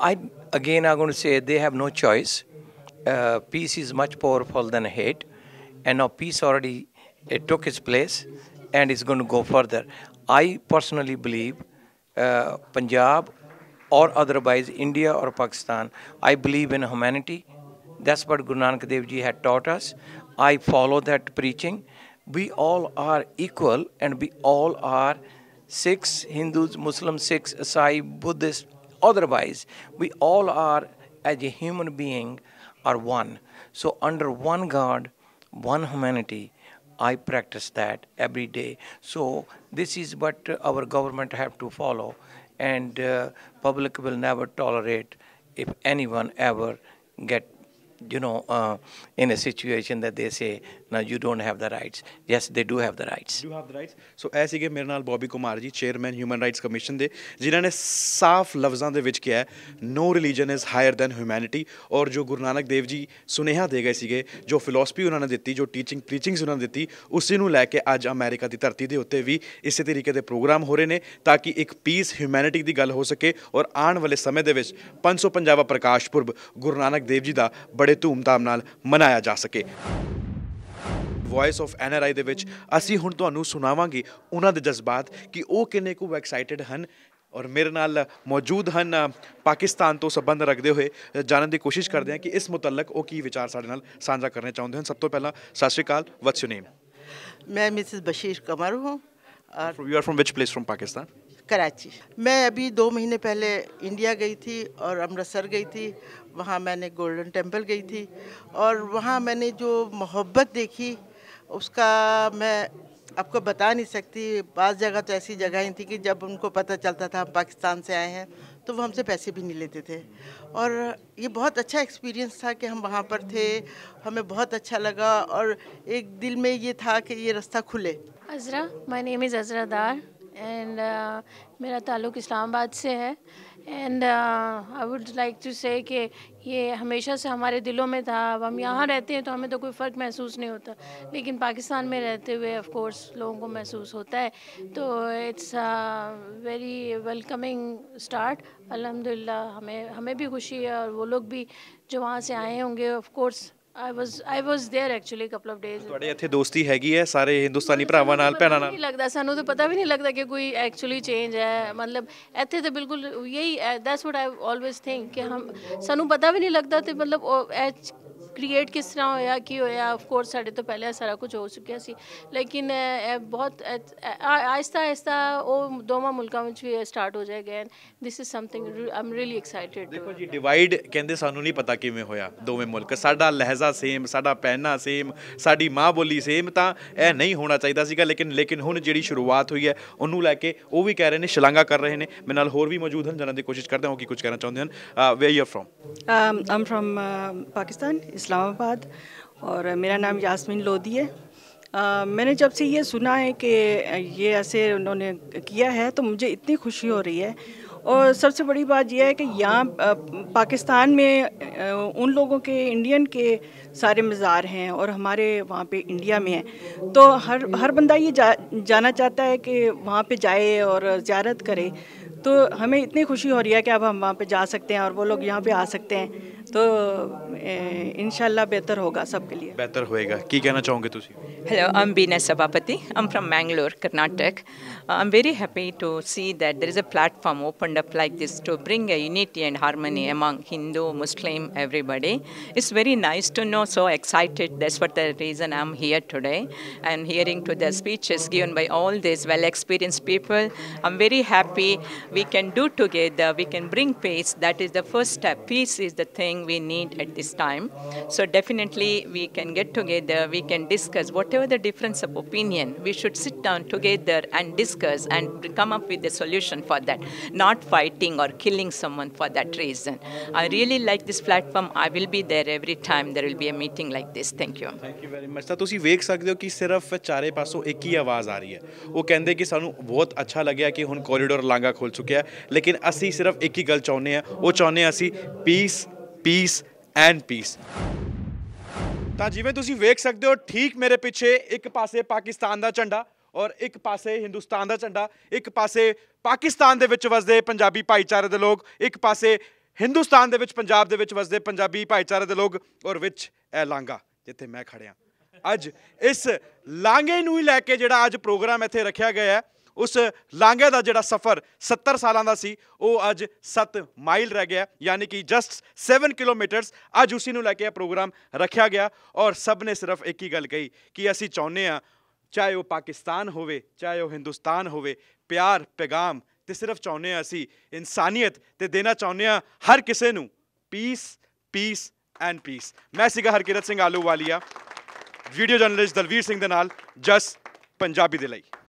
I again I going to say they have no choice Uh, peace is much powerful than hate. and now peace already it eh, took its place and is going to go further. I personally believe uh, Punjab or otherwise India or Pakistan, I believe in humanity. That's what Guru Nanak Dev Ji had taught us. I follow that preaching. We all are equal and we all are Sikhs, Hindus, Muslims, Sikhs, Asai, Buddhists, otherwise. We all are, as a human being, are one. So under one God, one humanity. I practice that every day. So this is what our government have to follow, and uh, public will never tolerate if anyone ever get you know uh, in a situation that they say ਨਾ you don't have the rights yes they do have the rights you have the rights so ਐਸੀ ਕੇ ਮੇਰੇ ਨਾਲ ਬੌਬੀ ਕੁਮਾਰ ਜੀ chairman human rights commission ਦੇ ਜਿਨ੍ਹਾਂ ਨੇ ਸਾਫ਼ ਲਫ਼ਜ਼ਾਂ ਦੇ ਵਿੱਚ ਕਿਹਾ no religion is higher than humanity ਔਰ ਜੋ ਗੁਰੂ ਨਾਨਕ ਦੇਵ ਜੀ ਸੁਨੇਹਾ ਦੇ ਗਏ ਸੀਗੇ ਜੋ ਫਿਲਾਸਫੀ ਉਹਨਾਂ ਨੇ ਦਿੱਤੀ ਜੋ ਟੀਚਿੰਗ ਪ੍ਰੀਚਿੰਗਸ ਉਹਨਾਂ ਨੇ ਦਿੱਤੀ ਉਸੇ ਨੂੰ ਲੈ ਕੇ ਅੱਜ ਅਮਰੀਕਾ ਦੀ ਧਰਤੀ ਦੇ ਉੱਤੇ ਵੀ ਇਸੇ ਤਰੀਕੇ ਦੇ ਪ੍ਰੋਗਰਾਮ ਹੋ ਰਹੇ ਨੇ ਤਾਂ ਕਿ ਇੱਕ ਪੀਸ ਹਿਊਮੈਨਿਟੀ ਦੀ ਗੱਲ ਹੋ ਸਕੇ ਔਰ ਆਉਣ ਵਾਲੇ ਸਮੇਂ ਦੇ ਵਿੱਚ 550ਵਾਂ ਪ੍ਰਕਾਸ਼ ਪੁਰਬ ਗੁਰੂ ਨਾਨਕ ਦੇਵ ਜੀ ਦਾ ਬੜੇ ਧੂਮਧਾਮ ਨਾਲ ਮਨਾਇਆ ਜਾ ਸਕੇ ਵੌਇਸ ਆਫ ਐਨਆਰਆਈ ਦੇ ਵਿੱਚ ਅਸੀਂ ਹੁਣ ਤੁਹਾਨੂੰ ਸੁਣਾਵਾਂਗੇ ਉਹਨਾਂ ਦੇ ਜਜ਼ਬਾਤ ਕਿ ਉਹ ਕਿੰਨੇ ਕੁ ਐਕਸਾਈਟਿਡ ਹਨ ਔਰ ਮੇਰੇ ਨਾਲ ਮੌਜੂਦ ਹਨ ਪਾਕਿਸਤਾਨ ਤੋਂ ਸਬੰਧ ਰੱਖਦੇ ਹੋਏ ਜਾਣਨ ਦੀ ਕੋਸ਼ਿਸ਼ ਕਰਦੇ ਹਾਂ ਕਿ ਇਸ ਮੁਤਲਕ ਉਹ ਕੀ ਵਿਚਾਰ ਸਾਡੇ ਨਾਲ ਸਾਂਝਾ ਕਰਨੇ ਚਾਹੁੰਦੇ ਹਨ ਸਭ ਤੋਂ ਪਹਿਲਾਂ ਸਤਿ ਸ਼੍ਰੀ ਅਕਾਲ ਵਟਸ ਯੂ ਨੇਮ ਮੈਂ ਮਿਸਿਸ ਬਸ਼ੀਰ ਕਮਰ ਹਾਂ ਔਰ you are from which place from Pakistan Karachi ਮੈਂ ਅਭੀ 2 ਮਹੀਨੇ ਪਹਿਲੇ ਇੰਡੀਆ ਗਈ ਥੀ ਔਰ ਅੰਮ੍ਰਿਤਸਰ ਗਈ ਥੀ ਵਹਾਂ ਮੈਂਨੇ ਗੋਲਡਨ ਟੈਂਪਲ ਗਈ ਥੀ ਔਰ ਵਹਾਂ ਮੈਂਨੇ ਜੋ ਮੁਹੱਬਤ ਦੇਖੀ اس کا میں آپ کو بتا نہیں سکتی بعض جگہ تو ایسی جگہیں تھیں کہ جب ان کو پتہ چلتا تھا ہم پاکستان سے آئے ہیں تو وہ ہم سے پیسے بھی نہیں لیتے تھے اور یہ بہت اچھا ایکسپیرینس تھا کہ ہم وہاں پر تھے ہمیں بہت اچھا لگا اور ایک دل میں یہ تھا کہ یہ راستہ کھلے مائی میں از عزرا دار اینڈ uh, میرا تعلق اسلام آباد سے ہے and I would like to say کہ یہ ہمیشہ سے ہمارے دلوں میں تھا اب ہم یہاں رہتے ہیں تو ہمیں تو کوئی فرق محسوس نہیں ہوتا لیکن پاکستان میں رہتے ہوئے آف کورس لوگوں کو محسوس ہوتا ہے تو اٹس ویری ویلکمنگ اسٹارٹ الحمد للہ ہمیں ہمیں بھی خوشی ہے اور وہ لوگ بھی جو وہاں سے آئے ہوں گے of course I was I was there actually couple of days ਤੁਹਾਡੇ ਇੱਥੇ ਦੋਸਤੀ ਹੈਗੀ ਹੈ ਸਾਰੇ ਹਿੰਦੁਸਤਾਨੀ ਭਰਾਵਾਂ ਨਾਲ ਭੈਣਾਂ ਨਾਲ ਨਹੀਂ ਲੱਗਦਾ ਸਾਨੂੰ ਤਾਂ ਪਤਾ ਵੀ ਨਹੀਂ ਲੱਗਦਾ ਕਿ ਕੋਈ ਐਕਚੁਅਲੀ ਚੇਂਜ ਹੈ ਮਤਲਬ ਇੱਥੇ ਤਾਂ ਬਿਲਕੁਲ ਯਹੀ that's what I always think ਕਿ ਹਮ ਸਾਨੂੰ ਪਤਾ ਵੀ ਨਹੀਂ ਲੱਗਦਾ ਤੇ ਮਤਲਬ ਕ੍ਰੀਏਟ ਕਿਸ ਤਰ੍ਹਾਂ ਹੋਇਆ ਕੀ ਹੋਇਆ ਆਫ ਕੋਰਸ ਸਾਡੇ ਤੋਂ ਪਹਿਲੇ ਸਾਰਾ ਕੁਝ ਹੋ ਚੁੱਕਿਆ ਸੀ ਲੇਕਿਨ ਇਹ ਬਹੁਤ ਆਇਸਤਾ ਆਇਸਤਾ ਉਹ ਦੋਵਾਂ ਮੁਲਕਾਂ ਵਿੱਚ ਵੀ ਸਟਾਰਟ ਹੋ ਜਾਏਗਾ and this is something I'm really excited ਦੇਖੋ ਜੀ ਡਿਵਾਈਡ ਕਹਿੰਦੇ ਸਾਨੂੰ ਨਹੀਂ ਪਤਾ ਕਿਵੇਂ ਹੋਇਆ ਦੋਵੇਂ ਮੁਲਕ ਸਾਡਾ ਲਹਿਜ਼ਾ ਸੇਮ ਸਾਡਾ ਪਹਿਨਾ ਸੇਮ ਸਾਡੀ ਮਾਂ ਬੋਲੀ ਸੇਮ ਤਾਂ ਇਹ ਨਹੀਂ ਹੋਣਾ ਚਾਹੀਦਾ ਸੀਗਾ ਲੇਕਿਨ ਲੇਕਿਨ ਹੁਣ ਜਿਹੜੀ ਸ਼ੁਰੂਆਤ ਹੋਈ ਹੈ ਉਹਨੂੰ ਲੈ ਕੇ ਉਹ ਵੀ ਕਹਿ ਰਹੇ ਨੇ ਸ਼ਲਾਘਾ ਕਰ ਰਹੇ ਨੇ ਮੇਰੇ ਨਾਲ ਹੋਰ ਵੀ ਮੌਜੂਦ ਹਨ ਜਨਾਂ ਦੀ ਕੋਸ਼ਿਸ਼ ਕਰਦੇ ਹਾਂ ਉਹ ਕੀ ਕੁਝ ਕਹਿਣਾ ਚਾਹੁੰਦੇ ਹਨ where you are from I'm I'm from Pakistan Islamabad اور میرا نام یاسمین لودی ہے میں نے جب سے یہ سنا ہے کہ یہ ایسے انہوں نے کیا ہے تو مجھے اتنی خوشی ہو رہی ہے اور سب سے بڑی بات یہ ہے کہ یہاں پاکستان میں ان لوگوں کے انڈین کے سارے مزار ہیں اور ہمارے وہاں پہ انڈیا میں ہیں تو ہر ہر بندہ یہ جا جانا چاہتا ہے کہ وہاں پہ جائے اور زیارت کرے تو ہمیں اتنی خوشی ہو رہی ہے کہ اب ہم وہاں پہ جا سکتے ہیں اور وہ لوگ یہاں پہ آ سکتے ہیں तो इनशाला eh, बेहतर होगा सबके लिए बेहतर होएगा की कहना चाहोगे ਤੁਸੀਂ hello I'm Beena Sabhapati I'm from Mangalore Karnataka I'm very happy to see that there is a platform opened up like this to bring a unity and harmony among Hindu, Muslim, everybody. It's very nice to know, so excited. That's what the reason I'm here today and hearing to the speeches given by all these well experienced people. I'm very happy we can do together, we can bring peace. That is the first step. Peace is the thing we need at this time. So definitely we can get together, we can discuss whatever the difference of opinion, we should sit down together and discuss and come up with a solution for that, not fighting or killing someone for that reason. I really like this platform. I will be there every time there will be a meeting like this. Thank you. Thank you very much. ਤਾਂ ਤੁਸੀਂ ਵੇਖ ਸਕਦੇ ਹੋ ਕਿ ਸਿਰਫ ਚਾਰੇ ਪਾਸੋਂ ਇੱਕ ਹੀ ਆਵਾਜ਼ ਆ ਰਹੀ ਹੈ ਉਹ ਕਹਿੰਦੇ ਕਿ ਸਾਨੂੰ ਬਹੁਤ ਅੱਛਾ ਲੱਗਿਆ ਕਿ ਹੁਣ ਕੋਰੀਡੋਰ ਲਾਂਗਾ ਖੁੱਲ one girl ਅਸੀਂ ਸਿਰਫ ਇੱਕ ਹੀ ਗੱਲ ਪੀਸ ਐਂਡ ਪੀਸ ਤਾਂ ਜਿਵੇਂ ਤੁਸੀਂ ਵੇਖ ਸਕਦੇ ਹੋ ਠੀਕ ਮੇਰੇ ਪਿੱਛੇ ਇੱਕ ਪਾਸੇ ਪਾਕਿਸਤਾਨ ਦਾ ਝੰਡਾ ਔਰ ਇੱਕ ਪਾਸੇ ਹਿੰਦੁਸਤਾਨ ਦਾ ਝੰਡਾ ਇੱਕ ਪਾਸੇ ਪਾਕਿਸਤਾਨ ਦੇ ਵਿੱਚ ਵਸਦੇ ਪੰਜਾਬੀ ਭਾਈਚਾਰੇ ਦੇ ਲੋਕ ਇੱਕ ਪਾਸੇ ਹਿੰਦੁਸਤਾਨ ਦੇ ਵਿੱਚ ਪੰਜਾਬ ਦੇ ਵਿੱਚ ਵਸਦੇ ਪੰਜਾਬੀ ਭਾਈਚਾਰੇ ਦੇ ਲੋਕ ਔਰ ਵਿੱਚ ਇਹ ਲਾਂਗਾ ਜਿੱਥੇ ਮੈਂ ਖੜਿਆ ਅੱਜ ਇਸ ਲਾਂਗੇ ਨੂੰ ਹੀ ਲੈ ਕੇ ਜਿਹੜਾ ਅੱਜ ਪ੍ਰੋਗਰਾਮ ਇੱਥੇ ਰੱਖਿਆ ਗਿਆ ਹੈ ਉਸ ਲਾਂਘੇ ਦਾ ਜਿਹੜਾ ਸਫ਼ਰ 70 ਸਾਲਾਂ ਦਾ ਸੀ ਉਹ ਅੱਜ 7 ਮਾਈਲ ਰਹਿ ਗਿਆ ਯਾਨੀ ਕਿ ਜਸਟ 7 ਕਿਲੋਮੀਟਰਸ ਅੱਜ ਉਸੇ ਨੂੰ ਲੈ ਕੇ ਇਹ ਪ੍ਰੋਗਰਾਮ ਰੱਖਿਆ ਗਿਆ ਔਰ ਸਭ ਨੇ ਸਿਰਫ ਇੱਕ ਹੀ ਗੱਲ ਕਹੀ ਕਿ ਅਸੀਂ ਚਾਹੁੰਦੇ ਆ ਚਾਹੇ ਉਹ ਪਾਕਿਸਤਾਨ ਹੋਵੇ ਚਾਹੇ ਉਹ ਹਿੰਦੁਸਤਾਨ ਹੋਵੇ ਪਿਆਰ ਪੈਗਾਮ ਤੇ ਸਿਰਫ ਚਾਹੁੰਦੇ ਆ ਅਸੀਂ ਇਨਸਾਨੀਅਤ ਤੇ ਦੇਣਾ ਚਾਹੁੰਦੇ ਆ ਹਰ ਕਿਸੇ ਨੂੰ ਪੀਸ ਪੀਸ ਐਂਡ ਪੀਸ ਮੈਂ ਸੀਗਾ Harkirat Singh Ahluwalia video journalist Dalvir Singh ਦੇ ਨਾਲ ਜਸ ਪੰਜਾਬੀ ਦੇ ਲਈ